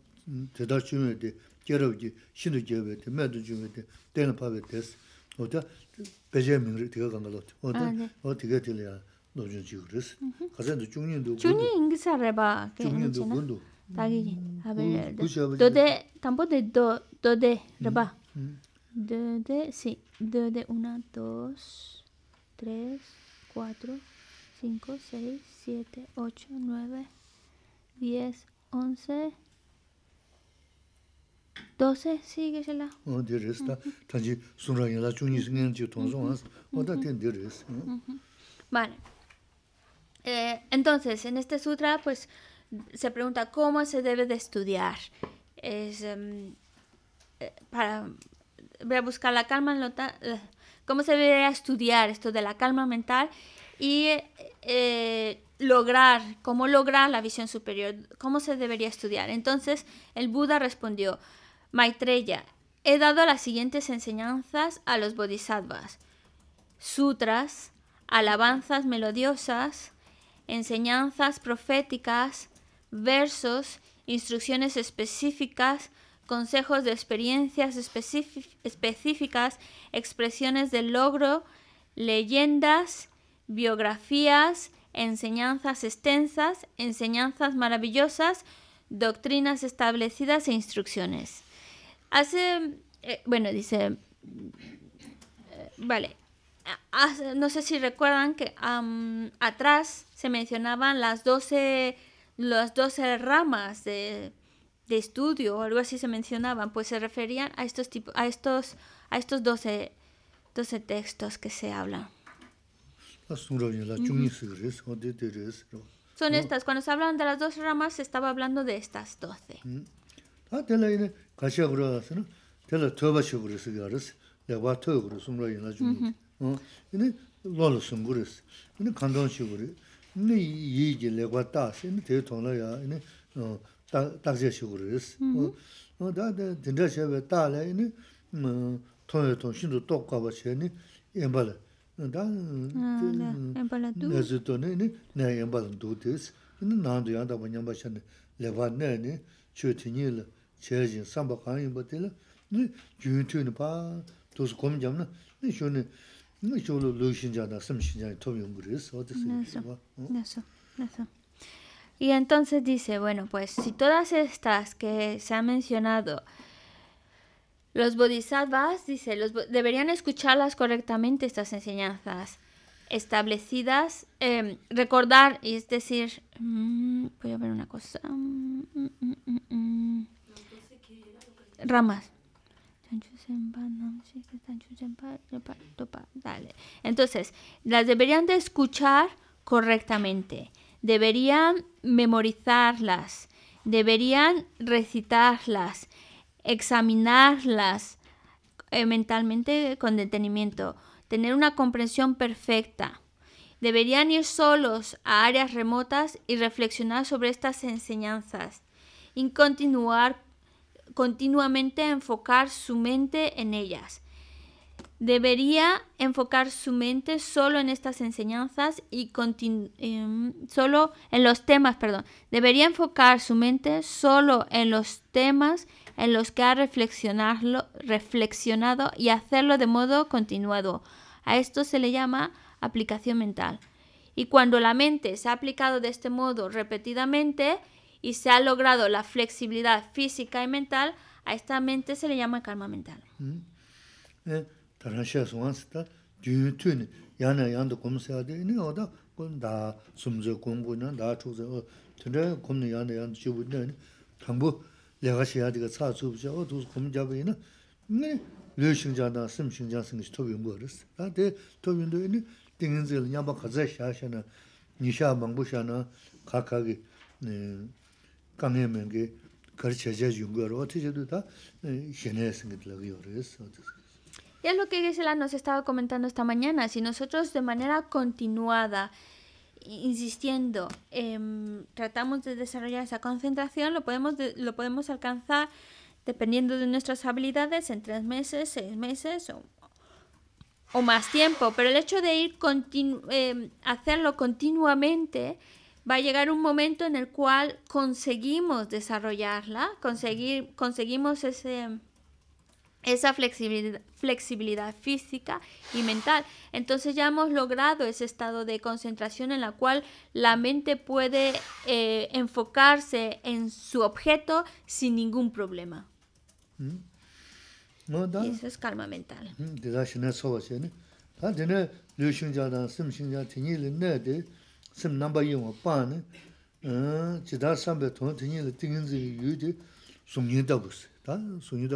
대다치는데 결어지 신의 제베데 매도 중에데 되는 바베 됐어. 어디 배제민들이 되가 간다고. 어디 어디 가들이야. 노준지 그랬어. 가서도 중년도 중년 인기사래바. 중년도 군도. 11 12 vale eh, entonces en este sutra pues se pregunta cómo se debe de estudiar es um, para buscar la calma en eh, cómo se debería estudiar esto de la calma mental y lograr, cómo lograr la visión superior, cómo se debería estudiar. Entonces el Buda respondió, Maitreya, he dado las siguientes enseñanzas a los bodhisattvas. Sutras, alabanzas melodiosas, enseñanzas proféticas, versos, instrucciones específicas, consejos de experiencias específicas, expresiones del logro, leyendas, biografías, enseñanzas extensas, enseñanzas maravillosas, doctrinas establecidas e instrucciones. Hace, eh, bueno, dice, eh, vale, no sé si recuerdan que atrás se mencionaban las 12, las 12 ramas de, estudio o algo así se mencionaban, pues se referían a estos, tipo, a estos, a estos 12, 12 textos que se hablan. Son estas, cuando se hablan de las dos ramas se estaba hablando de estas 12. 가셔 그러서는 별로 더 버셔 버려서 그러스. 내가 더 버려서 뭐 이나 좀. 응. 근데 롤으슨 그러스. 근데 간단 식으로 네 이게 내가 왔다. 근데 더 근데 어 딱지 식으로 그러스. 어 다다 된다셔 봐. 다래. 근데 뭐 토요 통신도 똑과 버셔니 예발. 다 예발도. 예수도네. 네 예발도 뜻. 근데 나도 다 번염 버셔네. 레바네니 쵸티닐 Y entonces dice, bueno, pues si todas estas que se han mencionado, los bodhisattvas, dice, los, deberían escucharlas correctamente estas enseñanzas establecidas, em, recordar, y es decir, mm, voy a ver una cosa. Mm, mm, ramas. Entonces, las deberían de escuchar correctamente, deberían memorizarlas, deberían recitarlas, examinarlas eh, mentalmente con detenimiento, tener una comprensión perfecta. Deberían ir solos a áreas remotas y reflexionar sobre estas enseñanzas y continuar continuamente enfocar su mente en ellas. Debería enfocar su mente solo en estas enseñanzas y em, solo en los temas, perdón. Debería enfocar su mente solo en los temas en los que ha reflexionado y hacerlo de modo continuado. A esto se le llama aplicación mental. Y cuando la mente se ha aplicado de este modo repetidamente, y se ha logrado la flexibilidad física y mental, a esta mente se le llama calma mental. E, y es lo que Gisela nos estaba comentando esta mañana, si nosotros de manera continuada, insistiendo, em, tratamos de desarrollar esa concentración, lo podemos, lo podemos alcanzar dependiendo de nuestras habilidades en tres meses, seis meses o, más tiempo. Pero el hecho de ir em, hacerlo continuamente va a llegar un momento en el cual conseguimos desarrollarla, conseguir, conseguimos ese, esa flexibilidad, flexibilidad física y mental. Entonces ya hemos logrado ese estado de concentración en la cual la mente puede enfocarse en su objeto sin ningún problema. eso es calma mental. sim number yong pa ne eh, ji da sam be thon thin le ting ngi ji yu de sum ni da bus da du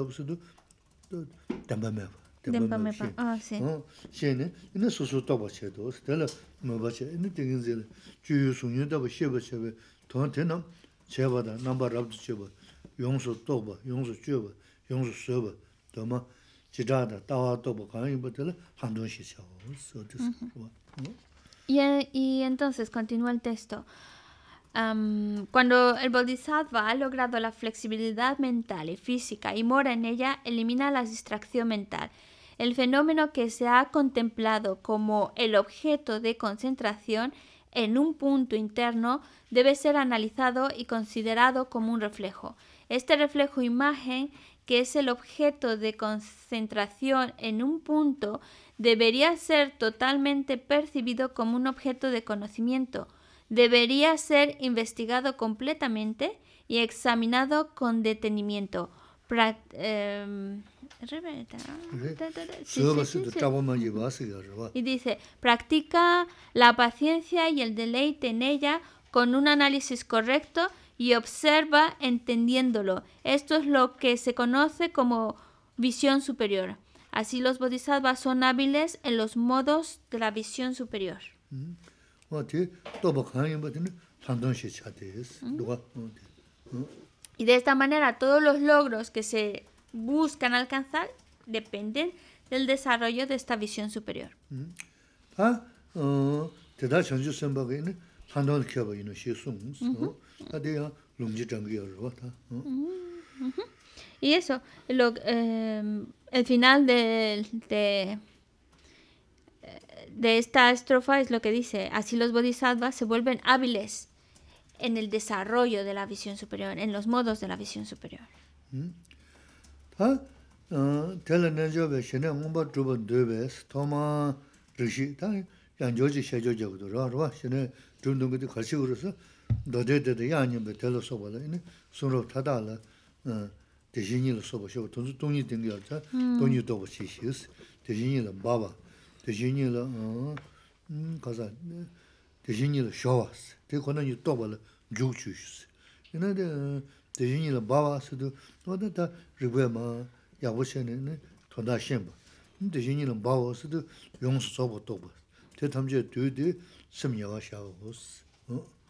da ba me ba me pa ah se she oh, ne ne su su to ba che do de le mo che ne ting ngi le ju yu sum ni da ba she ba che ba da da ba she Eh, y, entonces continúa el texto. cuando el bodhisattva ha logrado la flexibilidad mental y física y mora en ella, elimina la distracción mental. El fenómeno que se ha contemplado como el objeto de concentración en un punto interno debe ser analizado y considerado como un reflejo. Este reflejo imagen que es el objeto de concentración en un punto, debería ser totalmente percibido como un objeto de conocimiento, debería ser investigado completamente y examinado con detenimiento. y dice, practica la paciencia y el deleite en ella con un análisis correcto y observa entendiéndolo. Esto es lo que se conoce como visión superior. Así los bodhisattvas son hábiles en los modos de la visión superior. Mm. Mm. Mm. Y de esta manera todos los logros que se buscan alcanzar dependen del desarrollo de esta visión superior. Uh, y eso, eh, el final de, de, de, esta estrofa es lo que dice, así los bodhisattvas se vuelven hábiles en el desarrollo de la visión superior, en los modos de la visión superior. ¿Ah? tēla nāyō bē shēnē ngōmbā trūpa dōbē sī tōmā rīshī, tā yāngyō jī shēgyō jā gu rā rā shēnē trūm dōngu tī dō dē dē dē yānyi bē tē lō shōba lé, sōn rō tā dā lé, dē zhīni lō shōba shōba, tō nzō tōngi tēngi yā tsa, tōngi yō tōba tshīshīs, dē zhīni lō bā wā, dē zhīni lō, tē dē, wā tōndā shēn bā,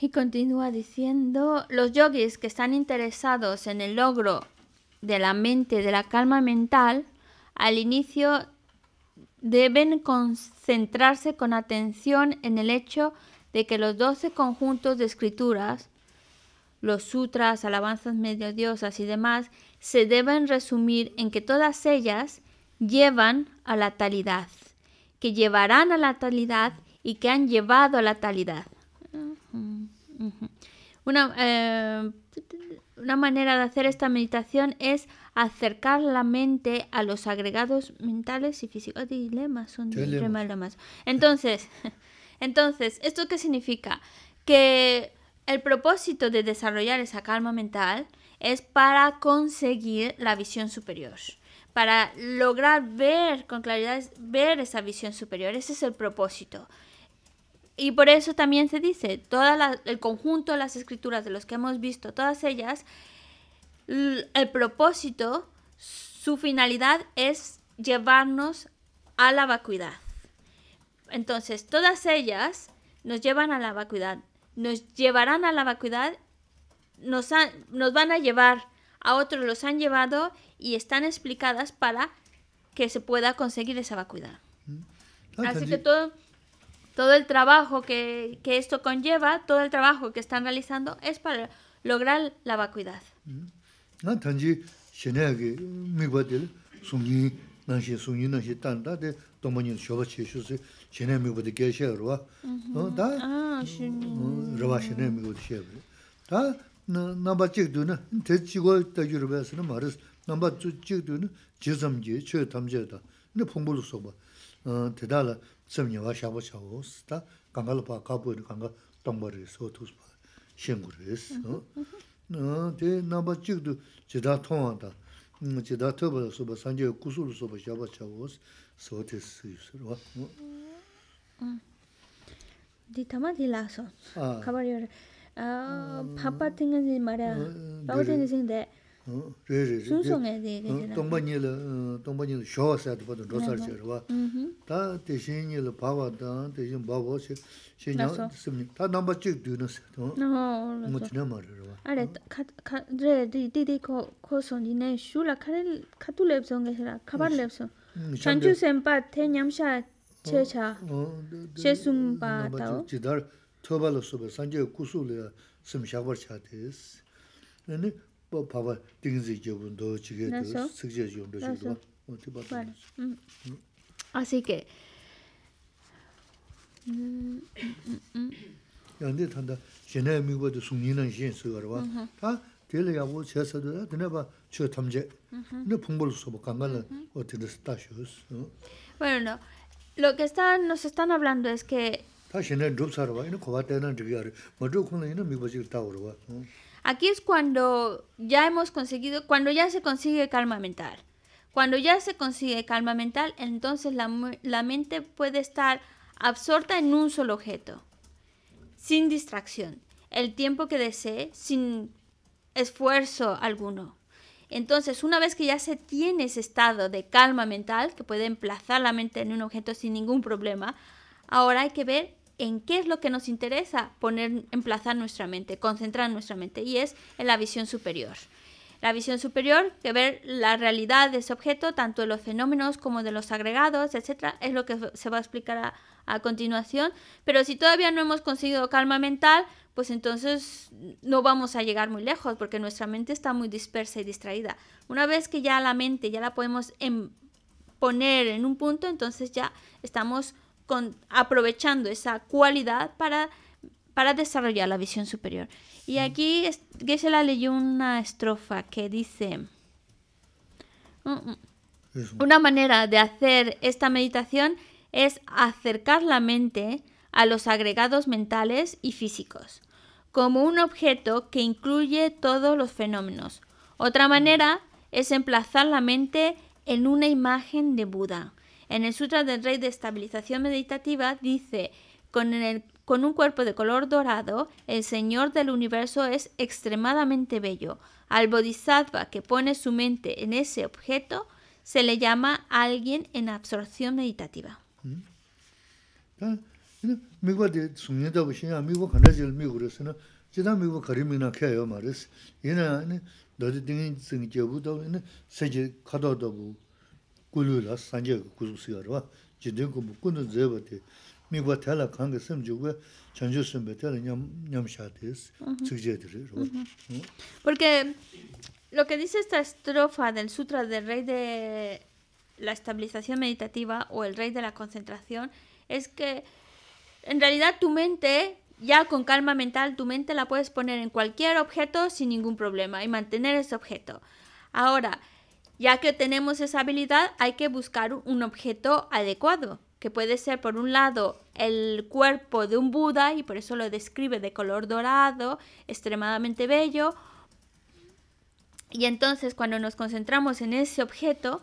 Y continúa diciendo, los yogis que están interesados en el logro de la mente, de la calma mental, al inicio deben concentrarse con atención en el hecho de que los doce conjuntos de escrituras los sutras, alabanzas medio diosas y demás, se deben resumir en que todas ellas llevan a la talidad, que llevarán a la talidad y que han llevado a la talidad. Una, eh, una manera de hacer esta meditación es acercar la mente a los agregados mentales y físicos. dilemas son dilemas. Entonces, [laughs] entonces, ¿esto qué significa? Que el propósito de desarrollar esa calma mental es para conseguir la visión superior, para lograr ver con claridad, ver esa visión superior. Ese es el propósito. Y por eso también se dice, todo el conjunto de las escrituras de los que hemos visto, todas ellas, el propósito, su finalidad es llevarnos a la vacuidad. Entonces, todas ellas nos llevan a la vacuidad nos llevarán a la vacuidad, nos, van a llevar, a otros los han llevado y están explicadas para que se pueda conseguir esa vacuidad. Mm. Así ah, que todo, todo el trabajo que, que esto conlleva, todo el trabajo que están realizando es para lograr la vacuidad. tōngba 쇼바 치슈스 chi yōsō, chi nyan miwō di kia yōsō yō rō wa. Nō da? Ah, shī nyi. Rō wa shī nyan miwō di shi yō. Nāmba chik du nā, te chigo 봐 yō rō bā yō ma rō sō, nāmba 어, du nā, je zang ji, chō yō tam zhaya da, sōti sūyusir wā. Di tamā di lāso, kāpār yor, pāpā tīngā zi mārā, pāpā tīngā zi ngā dē, sūnsōng ā dē. Tōngbā nī lā, tōngbā nī Sanchu senpa te nyamsha che cha, she sumpa tau. Chidhar thoba la soba, sanchu kusu le simshakbar cha tes. Nani pava tingzi jebun do chige tes, sikje yon do chigwa. Asi tanda, shenaya shen no No Bueno, lo que están, nos están hablando es que... Aquí es cuando ya hemos conseguido, cuando ya se consigue calma mental. Cuando ya se consigue calma mental, entonces la, la mente puede estar absorta en un solo objeto, sin distracción, el tiempo que desee, sin esfuerzo alguno. Entonces, una vez que ya se tiene ese estado de calma mental, que puede emplazar la mente en un objeto sin ningún problema, ahora hay que ver en qué es lo que nos interesa poner, emplazar nuestra mente, concentrar nuestra mente, y es en la visión superior. La visión superior, que ver la realidad de ese objeto, tanto de los fenómenos como de los agregados, etcétera, es lo que se va a explicar a, a continuación. Pero si todavía no hemos conseguido calma mental, pues entonces no vamos a llegar muy lejos porque nuestra mente está muy dispersa y distraída. Una vez que ya la mente ya la podemos em, poner en un punto, entonces ya estamos aprovechando esa cualidad para, para desarrollar la visión superior. Y mm. aquí es, la leyó una estrofa que dice... Mm, mm, una manera de hacer esta meditación es acercar la mente a los agregados mentales y físicos, como un objeto que incluye todos los fenómenos. Otra mm. manera es emplazar la mente en una imagen de Buda. En el Sutra del Rey de Estabilización Meditativa dice, con, un cuerpo de color dorado, el Señor del Universo es extremadamente bello. Al bodhisattva que pone su mente en ese objeto, se le llama alguien en absorción meditativa. 다 미국 대 숨년다 보시면 미국 간다질 미국으로서는 제가 미국 가리미나 캐요 말이스 얘는 너디 등이 등이 저부터 얘는 세지 카도도 부 굴루라 산제 구수스여로 진행고 묶고는 제버티 미국 탈라 강게섬 주고 전주섬 배터는 냠 냠샤데스 측제들로 porque lo que dice esta estrofa del sutra del rey de la estabilización meditativa o el rey de la concentración es que en realidad tu mente, ya con calma mental, tu mente la puedes poner en cualquier objeto sin ningún problema y mantener ese objeto. Ahora, ya que tenemos esa habilidad, hay que buscar un objeto adecuado, que puede ser por un lado el cuerpo de un Buda, y por eso lo describe de color dorado, extremadamente bello. Y entonces cuando nos concentramos en ese objeto,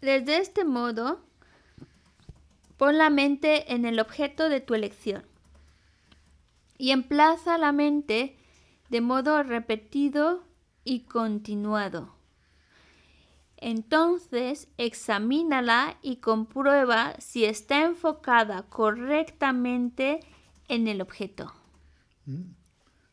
Desde este modo, pon la mente en el objeto de tu elección y emplaza la mente de modo repetido y continuado. Entonces, examínala y comprueba si está enfocada correctamente en el objeto. Mm.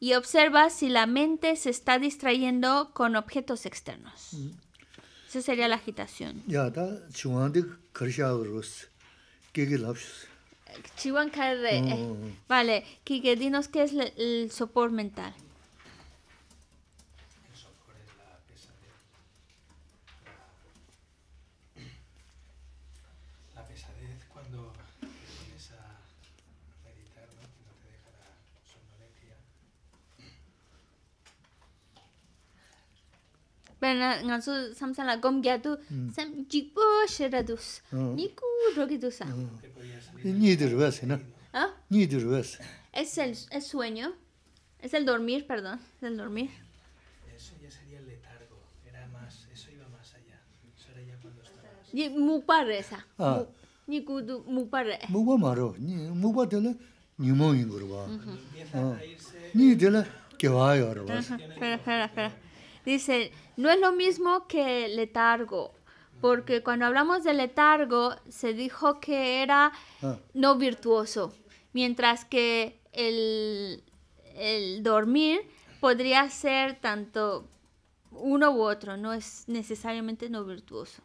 y observa si la mente se está distrayendo con objetos externos. Mm. Esa sería la agitación. Ya, da, Chihuahua, eh, mm. vale, Kike, dinos qué es el, el sopor mental. Pero ngansu samsala gomgya tu mm. sam jipo shira dus. Mm. Niku roki tu sa. Mm. Ni ves ¿no? ¿Ah? Ni ves Es el es sueño. Es el dormir, perdón, es el dormir. Eso ya sería el letargo, era más, eso iba más allá. Eso era ya cuando estabas. Ni muparesa. Ni kudu mupare. Ah. Mupa maro, ni mupa ah. ni mo ingurba. Ni la que va a Espera, espera, espera. Dice, no es lo mismo que letargo, porque cuando hablamos de letargo se dijo que era ah. no virtuoso, mientras que el dormir podría ser tanto uno u otro, no es necesariamente no virtuoso.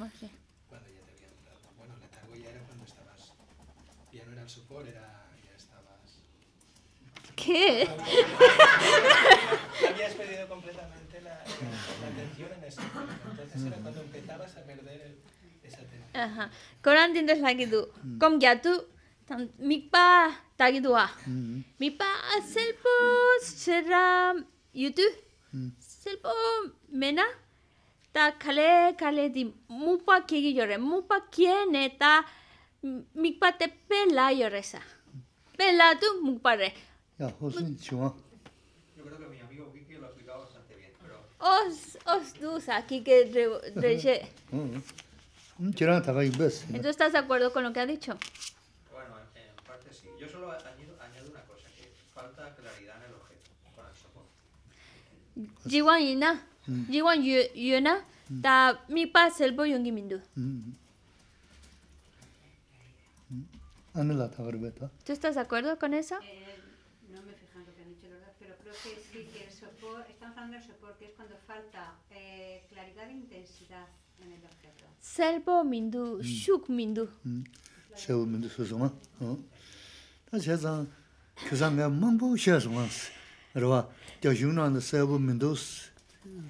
magia. Cuando ya te había dado. Bueno, targo ya era cuando estabas. Ya no era el supor, era. ya estabas. ¿Qué? [laughs] Habías perdido completamente la, atención en eso. Entonces era cuando empezabas a perder esa atención. Ajá. Koran tindes lagidu. Kom pa. Mikpa mi pa selpo seram yutu. Selpo mena ta kale kale di mupa kiki yore mupa kiene ta mikpa te pela yore sa pela tu mupa re ya hosin chua yo creo que mi amigo Kiki lo ha explicado bastante bien pero os os du sa Kiki re re che mm, mm. entonces estás de acuerdo con lo que ha dicho bueno en parte sí yo solo añado, añado una cosa que falta claridad en el objeto con el soporte Jiwan Jiwan yu na ta mi pa selbo yungi mindu. Ana la ¿Tú estás de acuerdo con eso? Eh, no me fijan en lo que han dicho, ¿verdad? Pero creo que sí, que el sopor, estamos hablando del sopor, que es cuando falta eh, claridad e intensidad en el objeto. Selbo mindu, shuk mindu. Selbo mindu susuma. Ta chezan, kizan ga mangbo shesuma. Rwa, kya de selbo mindu 뭐?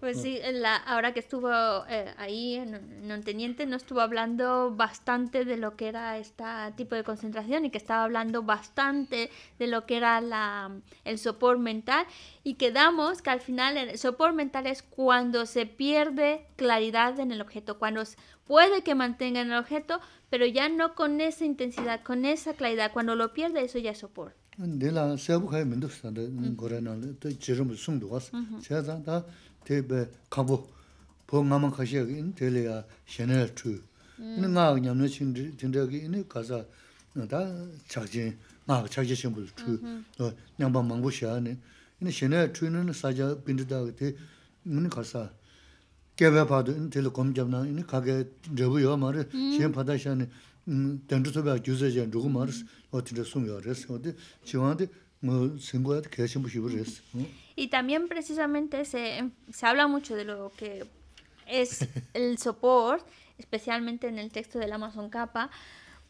Pues sí, la, ahora que estuvo eh, ahí en un teniente no estuvo hablando bastante de lo que era este tipo de concentración y que estaba hablando bastante de lo que era la, el sopor mental y quedamos que al final el sopor mental es cuando se pierde claridad en el objeto, cuando puede que mantenga en el objeto, pero ya no con esa intensidad, con esa claridad, cuando lo pierde eso ya es sopor. Nīlaa sāyaabu khayaa mīndu ksāda nī ngoray nālaa, tā jirāmbu sungdu khasaa, sāyaabu tā tā tē bē kāpūk, pō ngāmaa khasayaa ki nī tēlēy ā shēnāyā tūyū. Mm. Nī ngā aga nyāmaa chiñi tindrā ki nī kāsaa, tā chāk chiñi, ngā aga chāk chiñi chiñi puli tūyū. Nyāmbaa māngbū shiyaa nī, nī shēnāyā Y también precisamente se, se habla mucho de lo que es [laughs] el sopor, especialmente en el texto de la Amazon Capa,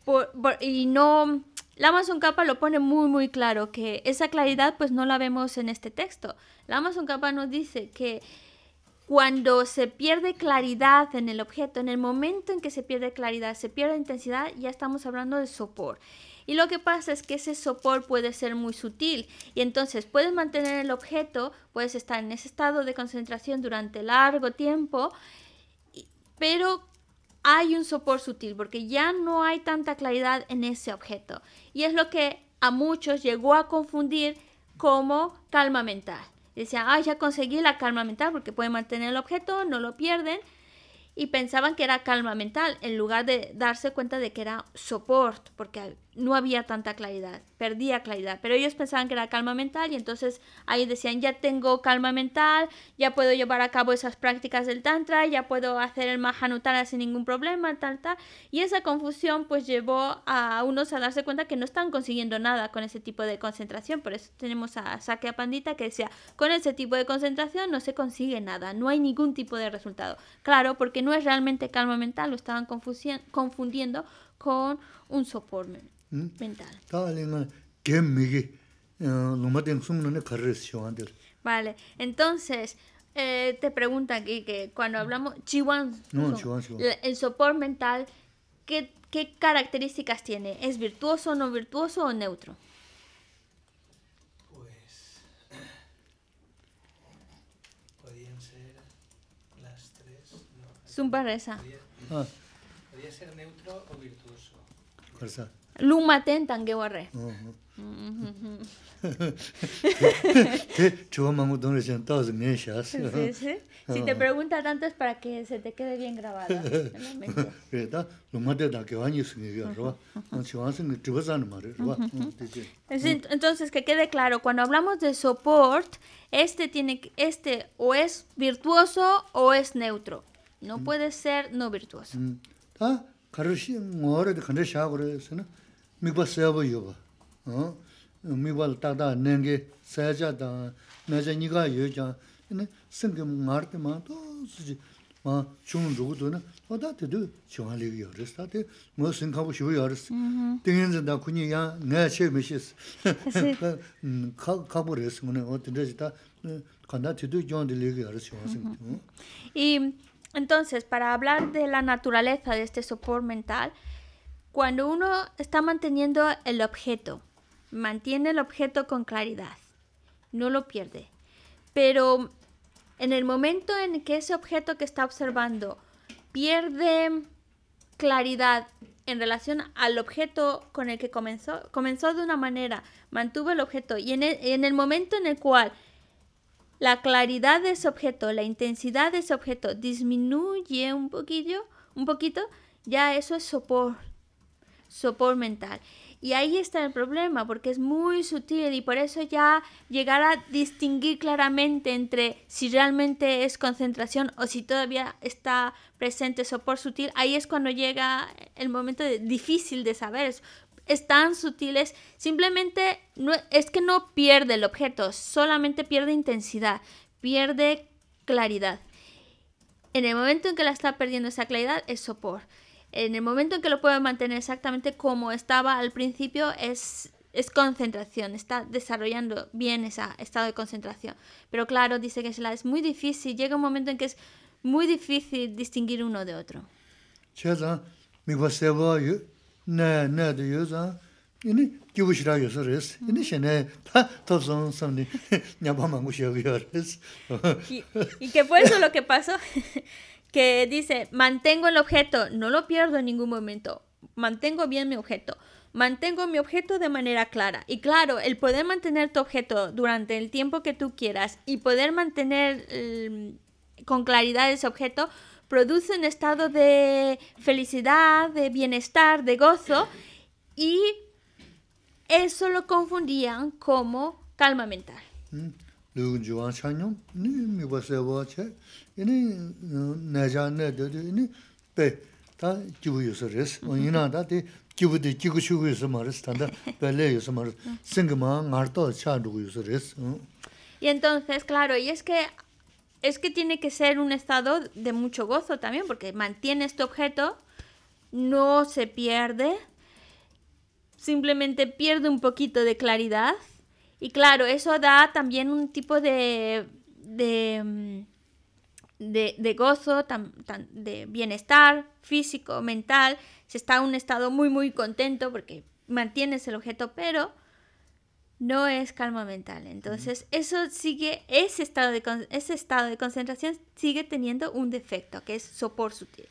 por, y no... La Amazon Capa lo pone muy muy claro, que esa claridad pues no la vemos en este texto. La Amazon Capa nos dice que cuando se pierde claridad en el objeto, en el momento en que se pierde claridad, se pierde intensidad, ya estamos hablando de sopor. Y lo que pasa es que ese sopor puede ser muy sutil y entonces puedes mantener el objeto, puedes estar en ese estado de concentración durante largo tiempo, pero hay un sopor sutil porque ya no hay tanta claridad en ese objeto. Y es lo que a muchos llegó a confundir como calma mental decían, ah, ya conseguí la calma mental porque pueden mantener el objeto, no lo pierden. Y pensaban que era calma mental en lugar de darse cuenta de que era soporte, porque no había tanta claridad, perdía claridad, pero ellos pensaban que era calma mental y entonces ahí decían, ya tengo calma mental, ya puedo llevar a cabo esas prácticas del tantra, ya puedo hacer el mahanutara sin ningún problema, tal, tal, y esa confusión pues llevó a unos a darse cuenta que no están consiguiendo nada con ese tipo de concentración, por eso tenemos a Sakya Pandita que decía, con ese tipo de concentración no se consigue nada, no hay ningún tipo de resultado, claro, porque no es realmente calma mental, lo estaban confundiendo con un soporte ¿Mm? mental. Eh, vale, entonces eh, te preguntan aquí que cuando mm. hablamos el soporte mental, ¿qué, características tiene? ¿Es virtuoso, no virtuoso o neutro? Pues, [clears throat] Zumba reza. Podría, ah. podría ser neutro o virtuoso. Corsa. tan tangue warre. Sí, Si te pregunta tanto es para que se te quede bien grabado. [laughs] Entonces, que quede claro, cuando hablamos de support, este tiene este o es virtuoso o es neutro. No mm. puede ser no virtuoso. Mm. ¿Ah? 가르시 뭐를 근데 샤고르스는 미바 세어보요. 어? 미발 따다 낸게 세자다 내가 니가 여자 근데 생게 말때만 또 쓰지 마 좋은 로드는 어다때도 좋아하는 게 어렸다때 뭐 군이야 내 체험이시 가버렸으면 어떻게 되지 다 간다 뒤도 좋은데 이 Entonces, para hablar de la naturaleza de este sopor mental, cuando uno está manteniendo el objeto, mantiene el objeto con claridad, no lo pierde. Pero en el momento en que ese objeto que está observando pierde claridad en relación al objeto con el que comenzó, comenzó de una manera, mantuvo el objeto y en en el momento en el cual la claridad de ese objeto, la intensidad de ese objeto disminuye un poquillo, un poquito, ya eso es sopor, sopor mental. Y ahí está el problema, porque es muy sutil y por eso ya llegar a distinguir claramente entre si realmente es concentración o si todavía está presente sopor sutil, ahí es cuando llega el momento difícil de saber están sutiles, simplemente no, es que no pierde el objeto, solamente pierde intensidad, pierde claridad. En el momento en que la está perdiendo esa claridad es sopor. En el momento en que lo puede mantener exactamente como estaba al principio es, es concentración, está desarrollando bien ese estado de concentración. Pero claro, dice que es muy difícil, llega un momento en que es muy difícil distinguir uno de otro. Y [laughs] que fue eso lo que pasó, [laughs] que dice, mantengo el objeto, no lo pierdo en ningún momento, mantengo bien mi objeto. Mantengo mi objeto de manera clara. Y claro, el poder mantener tu objeto durante el tiempo que tú quieras y poder mantener em, con claridad ese objeto produce un estado de felicidad, de bienestar, de gozo y eso lo confundían como calma mental. Y entonces, claro, y es que es que tiene que ser un estado de mucho gozo también, porque mantiene este objeto, no se pierde, simplemente pierde un poquito de claridad. Y claro, eso da también un tipo de, de, mm, gozo, de bienestar físico, mental. Se está en un estado muy, muy contento porque mantienes el objeto, pero no es calma mental. Entonces, eso sigue, ese estado, de, ese estado de concentración sigue teniendo un defecto, que es sopor sutil.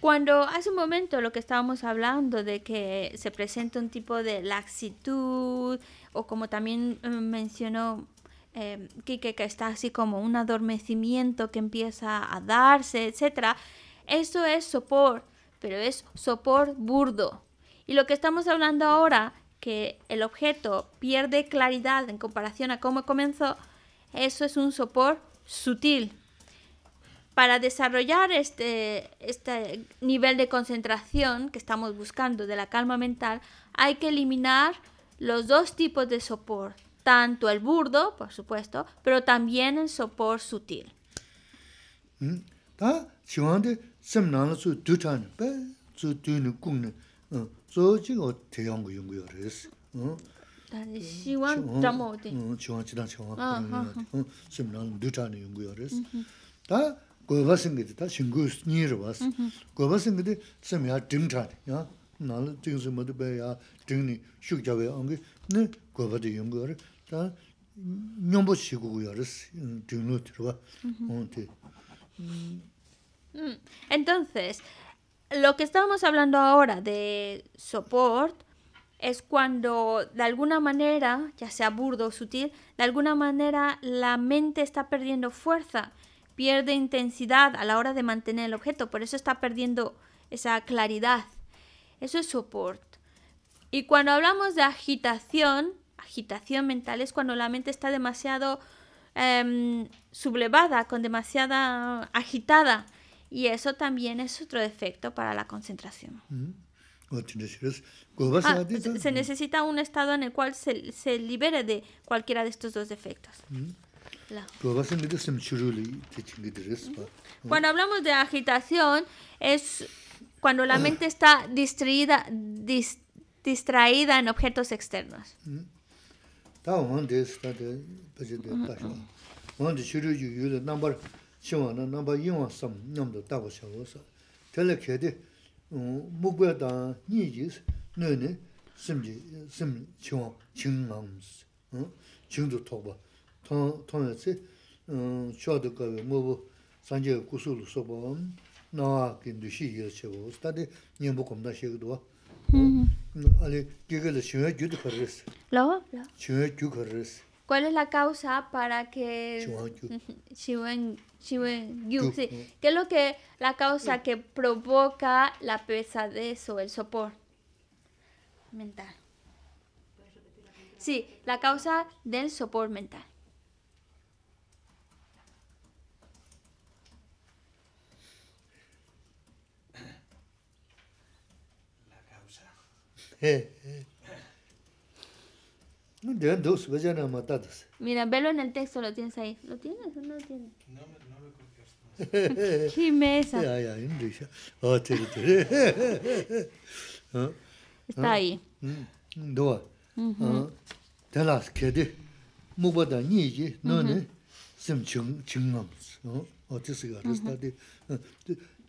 Cuando hace un momento lo que estábamos hablando de que se presenta un tipo de laxitud o como también eh, mencionó Kike eh, que está así como un adormecimiento que empieza a darse, etcétera, eso es sopor, pero es sopor burdo. Y lo que estamos hablando ahora, que el objeto pierde claridad en comparación a cómo comenzó, eso es un sopor sutil, para desarrollar este, este nivel de concentración que estamos buscando de la calma mental, hay que eliminar los dos tipos de sopor, tanto el burdo, por supuesto, pero también el sopor sutil. Mm, goba singi ta shingu nir was mm-hmm. goba singi de tsam ya ding cha ya na la ding su mo de be ya ding ni shu ja be ang ne goba de yong go ta nyom bo shi gu ya res ding mm, lu ti ba mm-hmm. mm. entonces lo que estábamos hablando ahora de support es cuando de alguna manera, ya sea burdo o sutil, de alguna manera la mente está perdiendo fuerza pierde intensidad a la hora de mantener el objeto, por eso está perdiendo esa claridad. Eso es soporte. Y cuando hablamos de agitación, agitación mental es cuando la mente está demasiado em, sublevada, con demasiada agitada. Y eso también es otro defecto para la concentración. Mm-hmm. Ah, se necesita un estado en el cual se, libere de cualquiera de estos dos defectos. Mm-hmm. Cuando hablamos de agitación, es cuando la mente está distraída, distraída en objetos externos. ¿Cuál es la causa para que [laughs] ¿Qué es lo que la causa que provoca la pesadez o el sopor mental? Sí, la causa del sopor mental. [laughs] Pues Mira, velo en el texto, lo tienes ahí. ¿Lo tienes o no lo tienes? No, no lo [laughs] ¡Qué mesa! Ah, [laughs] ah, Está ah, ahí. Mm, mm, no sim chung, chung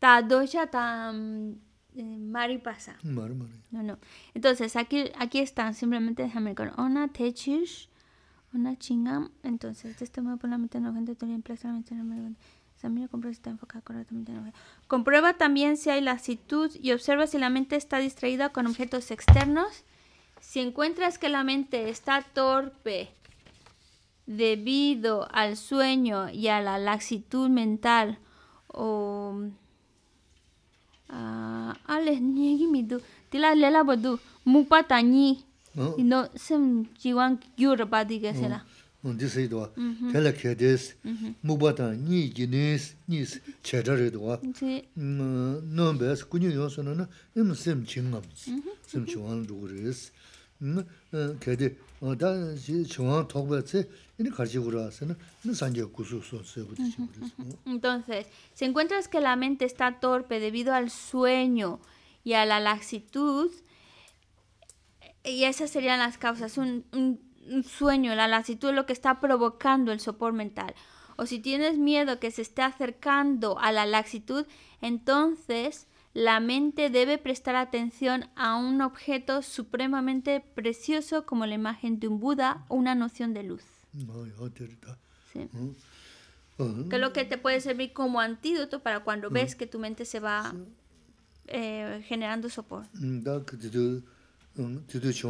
ta Doya, ta mm, eh, Mari pasa. Mari, No, no. Entonces, aquí, aquí están, simplemente déjame con una Techish, una Chingam. Entonces, este modo pone la mente gente te tu empresa, la mente mente. Samira comprueba si está enfocada correctamente. Comprueba también si hay laxitud y observa si la mente está distraída con objetos externos. Si encuentras que la mente está torpe debido al sueño y a la laxitud mental o ale nyegi mi du tila lela bo du mukpa ta nyi ino sem jiwan gyu rapa di ka se la di se idwa tela kya [laughs] Entonces, si encuentras que la mente está torpe debido al sueño y a la laxitud, y esas serían las causas, un, un sueño, la laxitud es lo que está provocando el sopor mental. O si tienes miedo que se esté acercando a la laxitud, entonces la mente debe prestar atención a un objeto supremamente precioso como la imagen de un Buda o una noción de luz. Ah, sí. Que es lo que te puede servir como antídoto para cuando ves que tu mente se va eh, generando sopor. Mm, entonces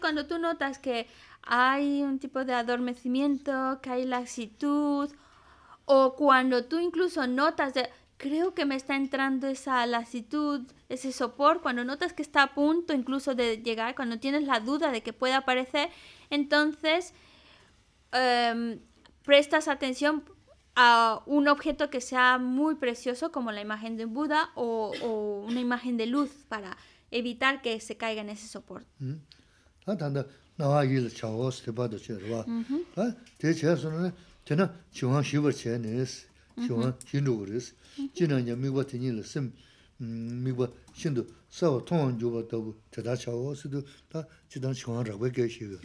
cuando tú notas que hay un tipo de adormecimiento, que hay laxitud, o cuando tú incluso notas de, creo que me está entrando esa laxitud, ese sopor, cuando notas que está a punto incluso de llegar, cuando tienes la duda de que pueda aparecer, entonces... Em, prestas atención a un objeto que sea muy precioso como la imagen de un Buda o, una imagen de luz para evitar que se caiga en ese soporte. Mm mīkwa xīndu sāwa tōngan jōba tōgu tētā chāwa wā sīdu tā chidān shiwaan rāba kia xīga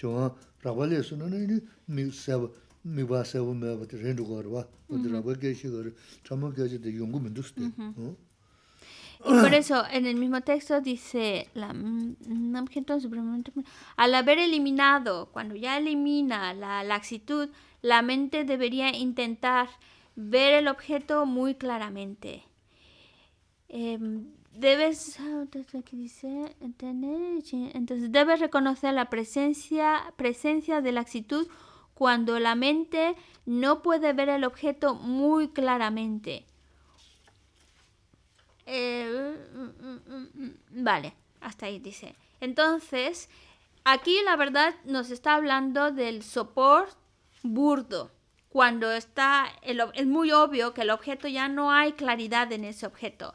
shiwaan rāba lé sūna nā yīni mīkwa sāwa mē wā tā rindu kua rā wā wā tā rāba kia xīga rā chāma kia xī tā yungu mīndu sī tā y por eso en el mismo texto dice la mm, al haber eliminado cuando ya elimina la laxitud la mente debería intentar ver el objeto muy claramente Em, debes, ah, entonces debes reconocer la presencia, presencia de la actitud cuando la mente no puede ver el objeto muy claramente. Eh, mm, mm, mm, vale, hasta ahí dice. Entonces, aquí la verdad nos está hablando del sopor burdo, cuando está es muy obvio que el objeto ya no hay claridad en ese objeto.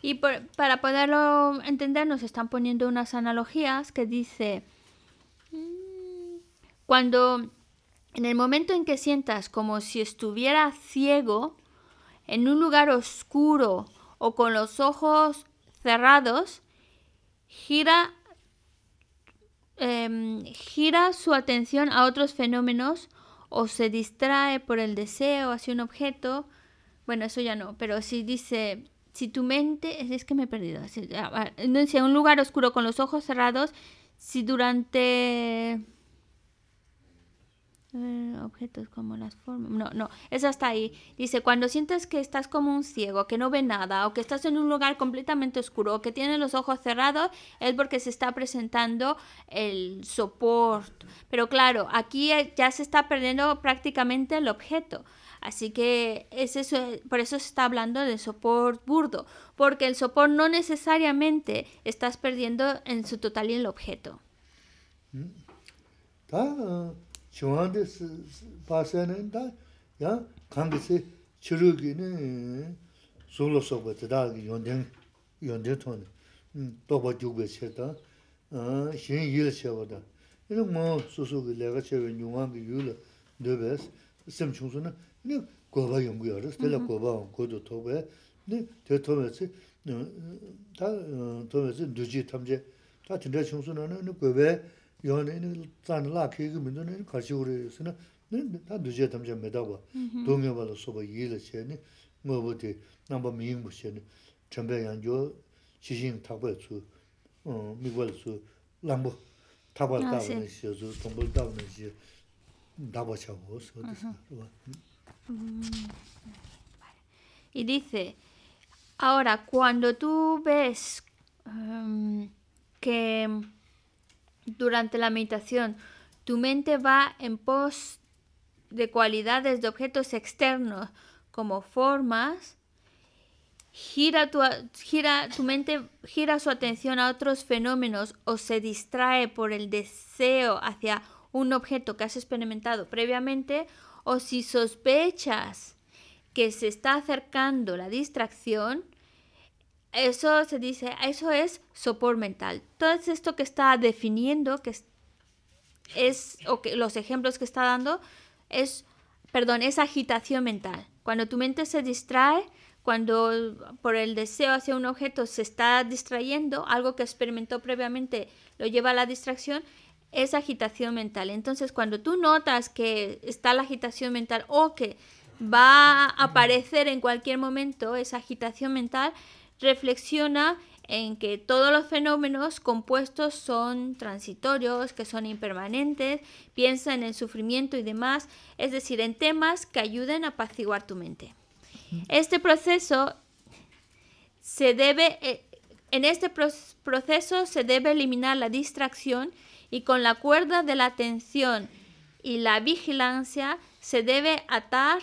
Y para poderlo entender nos están poniendo unas analogías que dice, mm, cuando en el momento en que sientas como si estuviera ciego, en un lugar oscuro o con los ojos cerrados, gira, em, gira su atención a otros fenómenos o se distrae por el deseo hacia un objeto. Bueno, eso ya no, pero si dice, si tu mente, es, que me he perdido, si, en ah, ah, un lugar oscuro con los ojos cerrados, si durante eh, objetos como las formas. No, no, es hasta ahí. Dice, cuando sientes que estás como un ciego, que no ve nada, o que estás en un lugar completamente oscuro, o que tienes los ojos cerrados, es porque se está presentando el soporte. Pero claro, aquí eh, ya se está perdiendo prácticamente el objeto. Así que es eso, eh, por eso se está hablando de soporte burdo, porque el soporte no necesariamente estás perdiendo en su totalidad el objeto. Mm. chuwaande paasayana 야 ya kankisi chirugi ni sulu sokwa tidaagi yondeng, yondeng toni tokwa dhugwe cheta, shen yil chewa da. Ini ngo susu ki 네 chewa nyungaangi yuula dhubwe sim chungsu na ini 다 yungu 두지 탐제 goba kudu tokwe, ini 요네 잔을 라 계획이 문제네 같이 오래서는 다 두제 담자 메다고 동요 봐도 소바 이해를 쳐네 뭐부터 남바 미인 부셔네 전배 양조 지진 타버츠 어 미월수 람보 타버다는 시조 동불다는 시 나버셔고 소드스 와 Y dice, ahora cuando tú ves um, que durante la meditación, tu mente va en pos de cualidades de objetos externos como formas, gira tu, gira, tu mente gira su atención a otros fenómenos o se distrae por el deseo hacia un objeto que has experimentado previamente o si sospechas que se está acercando la distracción, eso se dice, eso es sopor mental. Todo esto que está definiendo, que es, o que los ejemplos que está dando, es, perdón, es agitación mental. Cuando tu mente se distrae, cuando por el deseo hacia un objeto se está distrayendo, algo que experimentó previamente lo lleva a la distracción, es agitación mental. Entonces, cuando tú notas que está la agitación mental o que va a aparecer en cualquier momento esa agitación mental, reflexiona en que todos los fenómenos compuestos son transitorios, que son impermanentes, piensa en el sufrimiento y demás, es decir, en temas que ayuden a apaciguar tu mente. Este proceso se debe, eh, en este proceso se debe eliminar la distracción y con la cuerda de la atención y la vigilancia se debe atar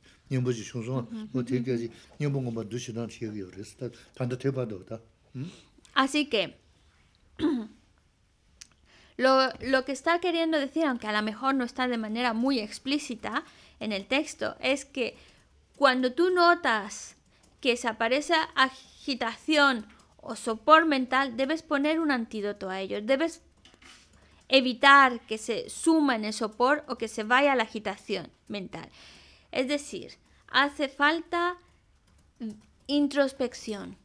Así que, [clears throat] lo, que está queriendo decir, aunque a lo mejor no está de manera muy explícita en el texto, es que cuando tú notas que se aparece agitación o sopor mental, debes poner un antídoto a ello, debes evitar que se suma en el sopor o que se vaya a la agitación mental. Es decir, hace falta introspección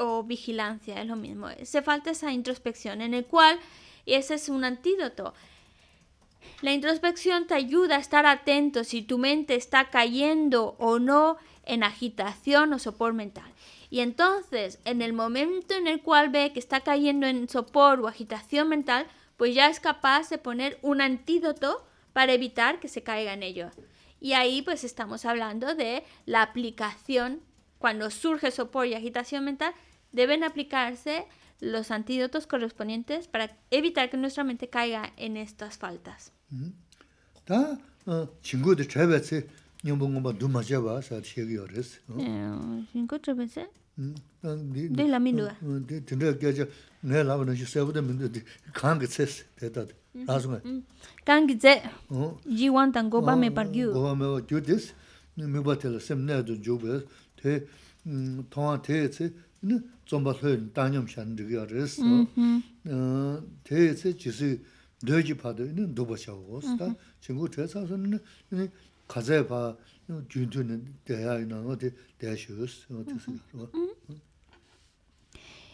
o vigilancia, es lo mismo. Se falta esa introspección en el cual, y ese es un antídoto, la introspección te ayuda a estar atento si tu mente está cayendo o no en agitación o sopor mental. Y entonces, en el momento en el cual ve que está cayendo en sopor o agitación mental, pues ya es capaz de poner un antídoto para evitar que se caiga en ello. Y ahí pues estamos hablando de la aplicación, cuando surge sopor y agitación mental, deben aplicarse los antídotos correspondientes para evitar que nuestra mente caiga en estas faltas. de la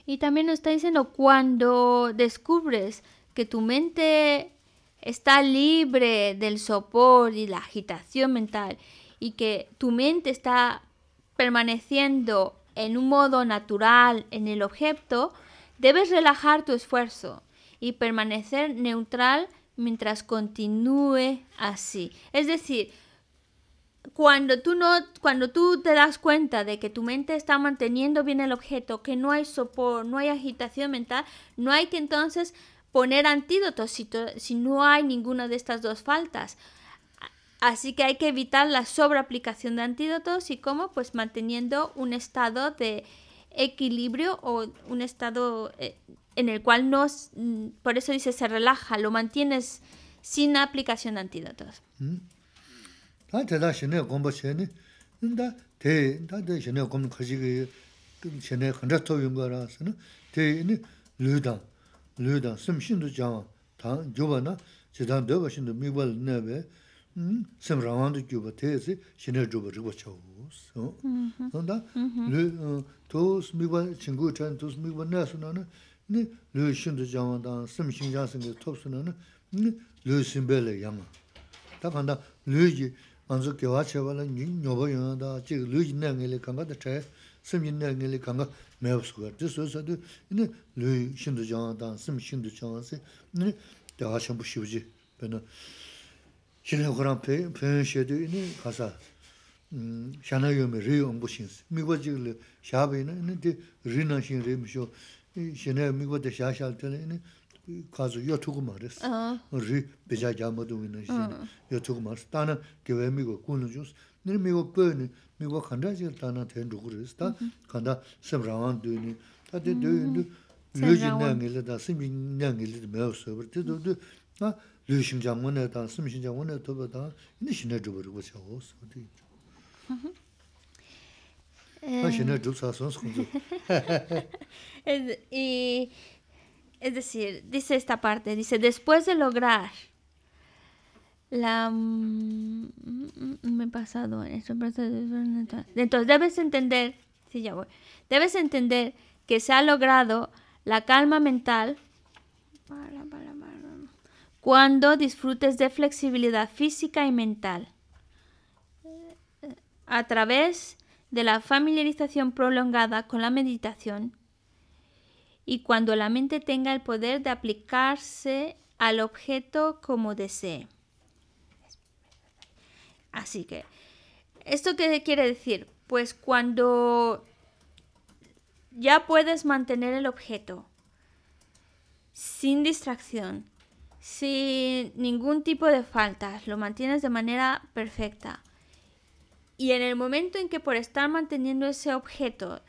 y también nos está diciendo, cuando descubres que tu mente está libre del sopor y la agitación mental y que tu mente está permaneciendo en un modo natural en el objeto, debes relajar tu esfuerzo y permanecer neutral mientras continúe así. Es decir, cuando tú, no, cuando tú te das cuenta de que tu mente está manteniendo bien el objeto, que no hay sopor, no hay agitación mental, no hay que entonces poner antídotos si, si no hay ninguna de estas dos faltas. Así que hay que evitar la sobreaplicación de antídotos y cómo, pues manteniendo un estado de equilibrio o un estado eh, en el cual no, mm, por eso dice, se relaja, lo mantienes sin aplicación de antídotos. Mm. lue dan sem shin du jang tang gyoba na chidan doba shin du mibal nabe sem rawan du gyoba te zi shin er gyoba rigba cha wu su. Tanda lue tos mibal chingu chan tos mibal na su na na lue shin du jang dan sem anzu mevsukar, di 이제 di, 신도 장단 shindu jangadan, sim shindu jangasi, ini di hachambu shivji, bina. Shinay kuram pen shedu, ini kasa, shanayomi ri yombu shinsi. Mikwa jigli shabi ina, ini di rinan shin ri misho, shinay mikwa di shashal tali, ini kazu yotukumar Ri bija jambadu ina Tana nir miwa pyo ni miwa khanda chiga tana ten dhukuris, ta mm-hmm. khanda sem rawan duyo ni, ta di duyo yin lyoji nangi li da simi nangi li di mewa sobar, di do du lyo shimjangwa na ta simi shimjangwa na toba ta ini shina dhubar wa chiga ho sobar di mm-hmm. Ta shina eh. dhub sa son skunzo. [laughs] Es decir, dice esta parte, dice, después de lograr la mm, mm, mm, me he pasado en eso entonces debes entender debes entender que se ha logrado la calma mental cuando disfrutes de flexibilidad física y mental a través de la familiarización prolongada con la meditación y cuando la mente tenga el poder de aplicarse al objeto como desee. Así que, ¿esto qué quiere decir? Pues cuando ya puedes mantener el objeto sin distracción, sin ningún tipo de faltas, lo mantienes de manera perfecta. Y en el momento en que por estar manteniendo ese objeto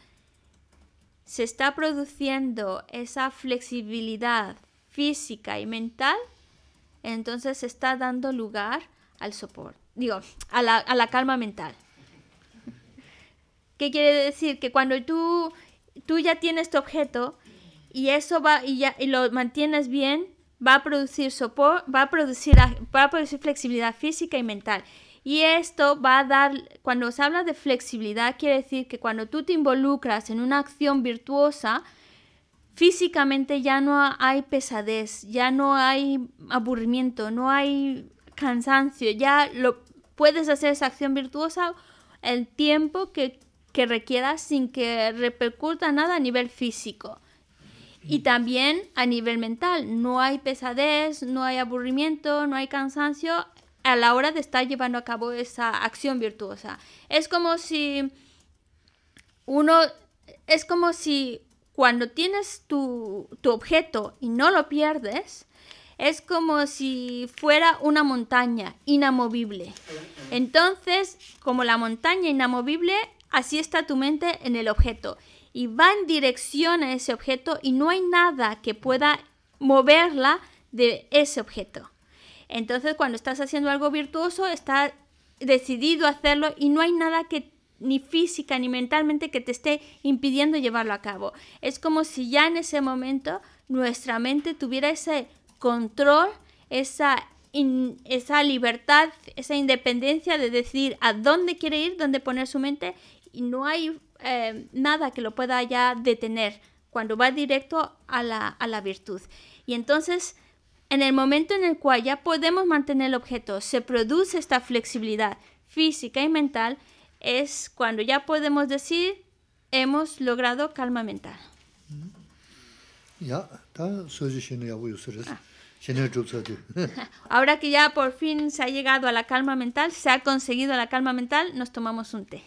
se está produciendo esa flexibilidad física y mental, entonces se está dando lugar al soporte digo, a la, calma mental. ¿Qué quiere decir? Que cuando tú, tú ya tienes tu objeto y eso va y, ya, y lo mantienes bien, va a producir sopor, va a producir, va a producir flexibilidad física y mental. Y esto va a dar, cuando se habla de flexibilidad, quiere decir que cuando tú te involucras en una acción virtuosa, físicamente ya no hay pesadez, ya no hay aburrimiento, no hay cansancio, ya lo puedes hacer esa acción virtuosa el tiempo que, requieras sin que repercuta nada a nivel físico. Y también a nivel mental, no hay pesadez, no hay aburrimiento, no hay cansancio a la hora de estar llevando a cabo esa acción virtuosa. Es como si uno, es como si cuando tienes tu objeto y no lo pierdes, es como si fuera una montaña inamovible. Entonces, como la montaña inamovible, así está tu mente en el objeto y va en dirección a ese objeto y no hay nada que pueda moverla de ese objeto. Entonces, cuando estás haciendo algo virtuoso, estás decidido a hacerlo y no hay nada que ni física ni mentalmente que te esté impidiendo llevarlo a cabo. Es como si ya en ese momento nuestra mente tuviera ese control, esa, esa libertad, esa independencia de decidir a dónde quiere ir, dónde poner su mente y no hay eh, nada que lo pueda ya detener cuando va directo a la, a la virtud. Y entonces, en el momento en el cual ya podemos mantener el objeto, se produce esta flexibilidad física y mental, es cuando ya podemos decir hemos logrado calma mental. Mm-hmm. Ya, Ah. [laughs] Ahora que ya por fin se ha llegado a la calma mental, se ha conseguido la calma mental, nos tomamos un té.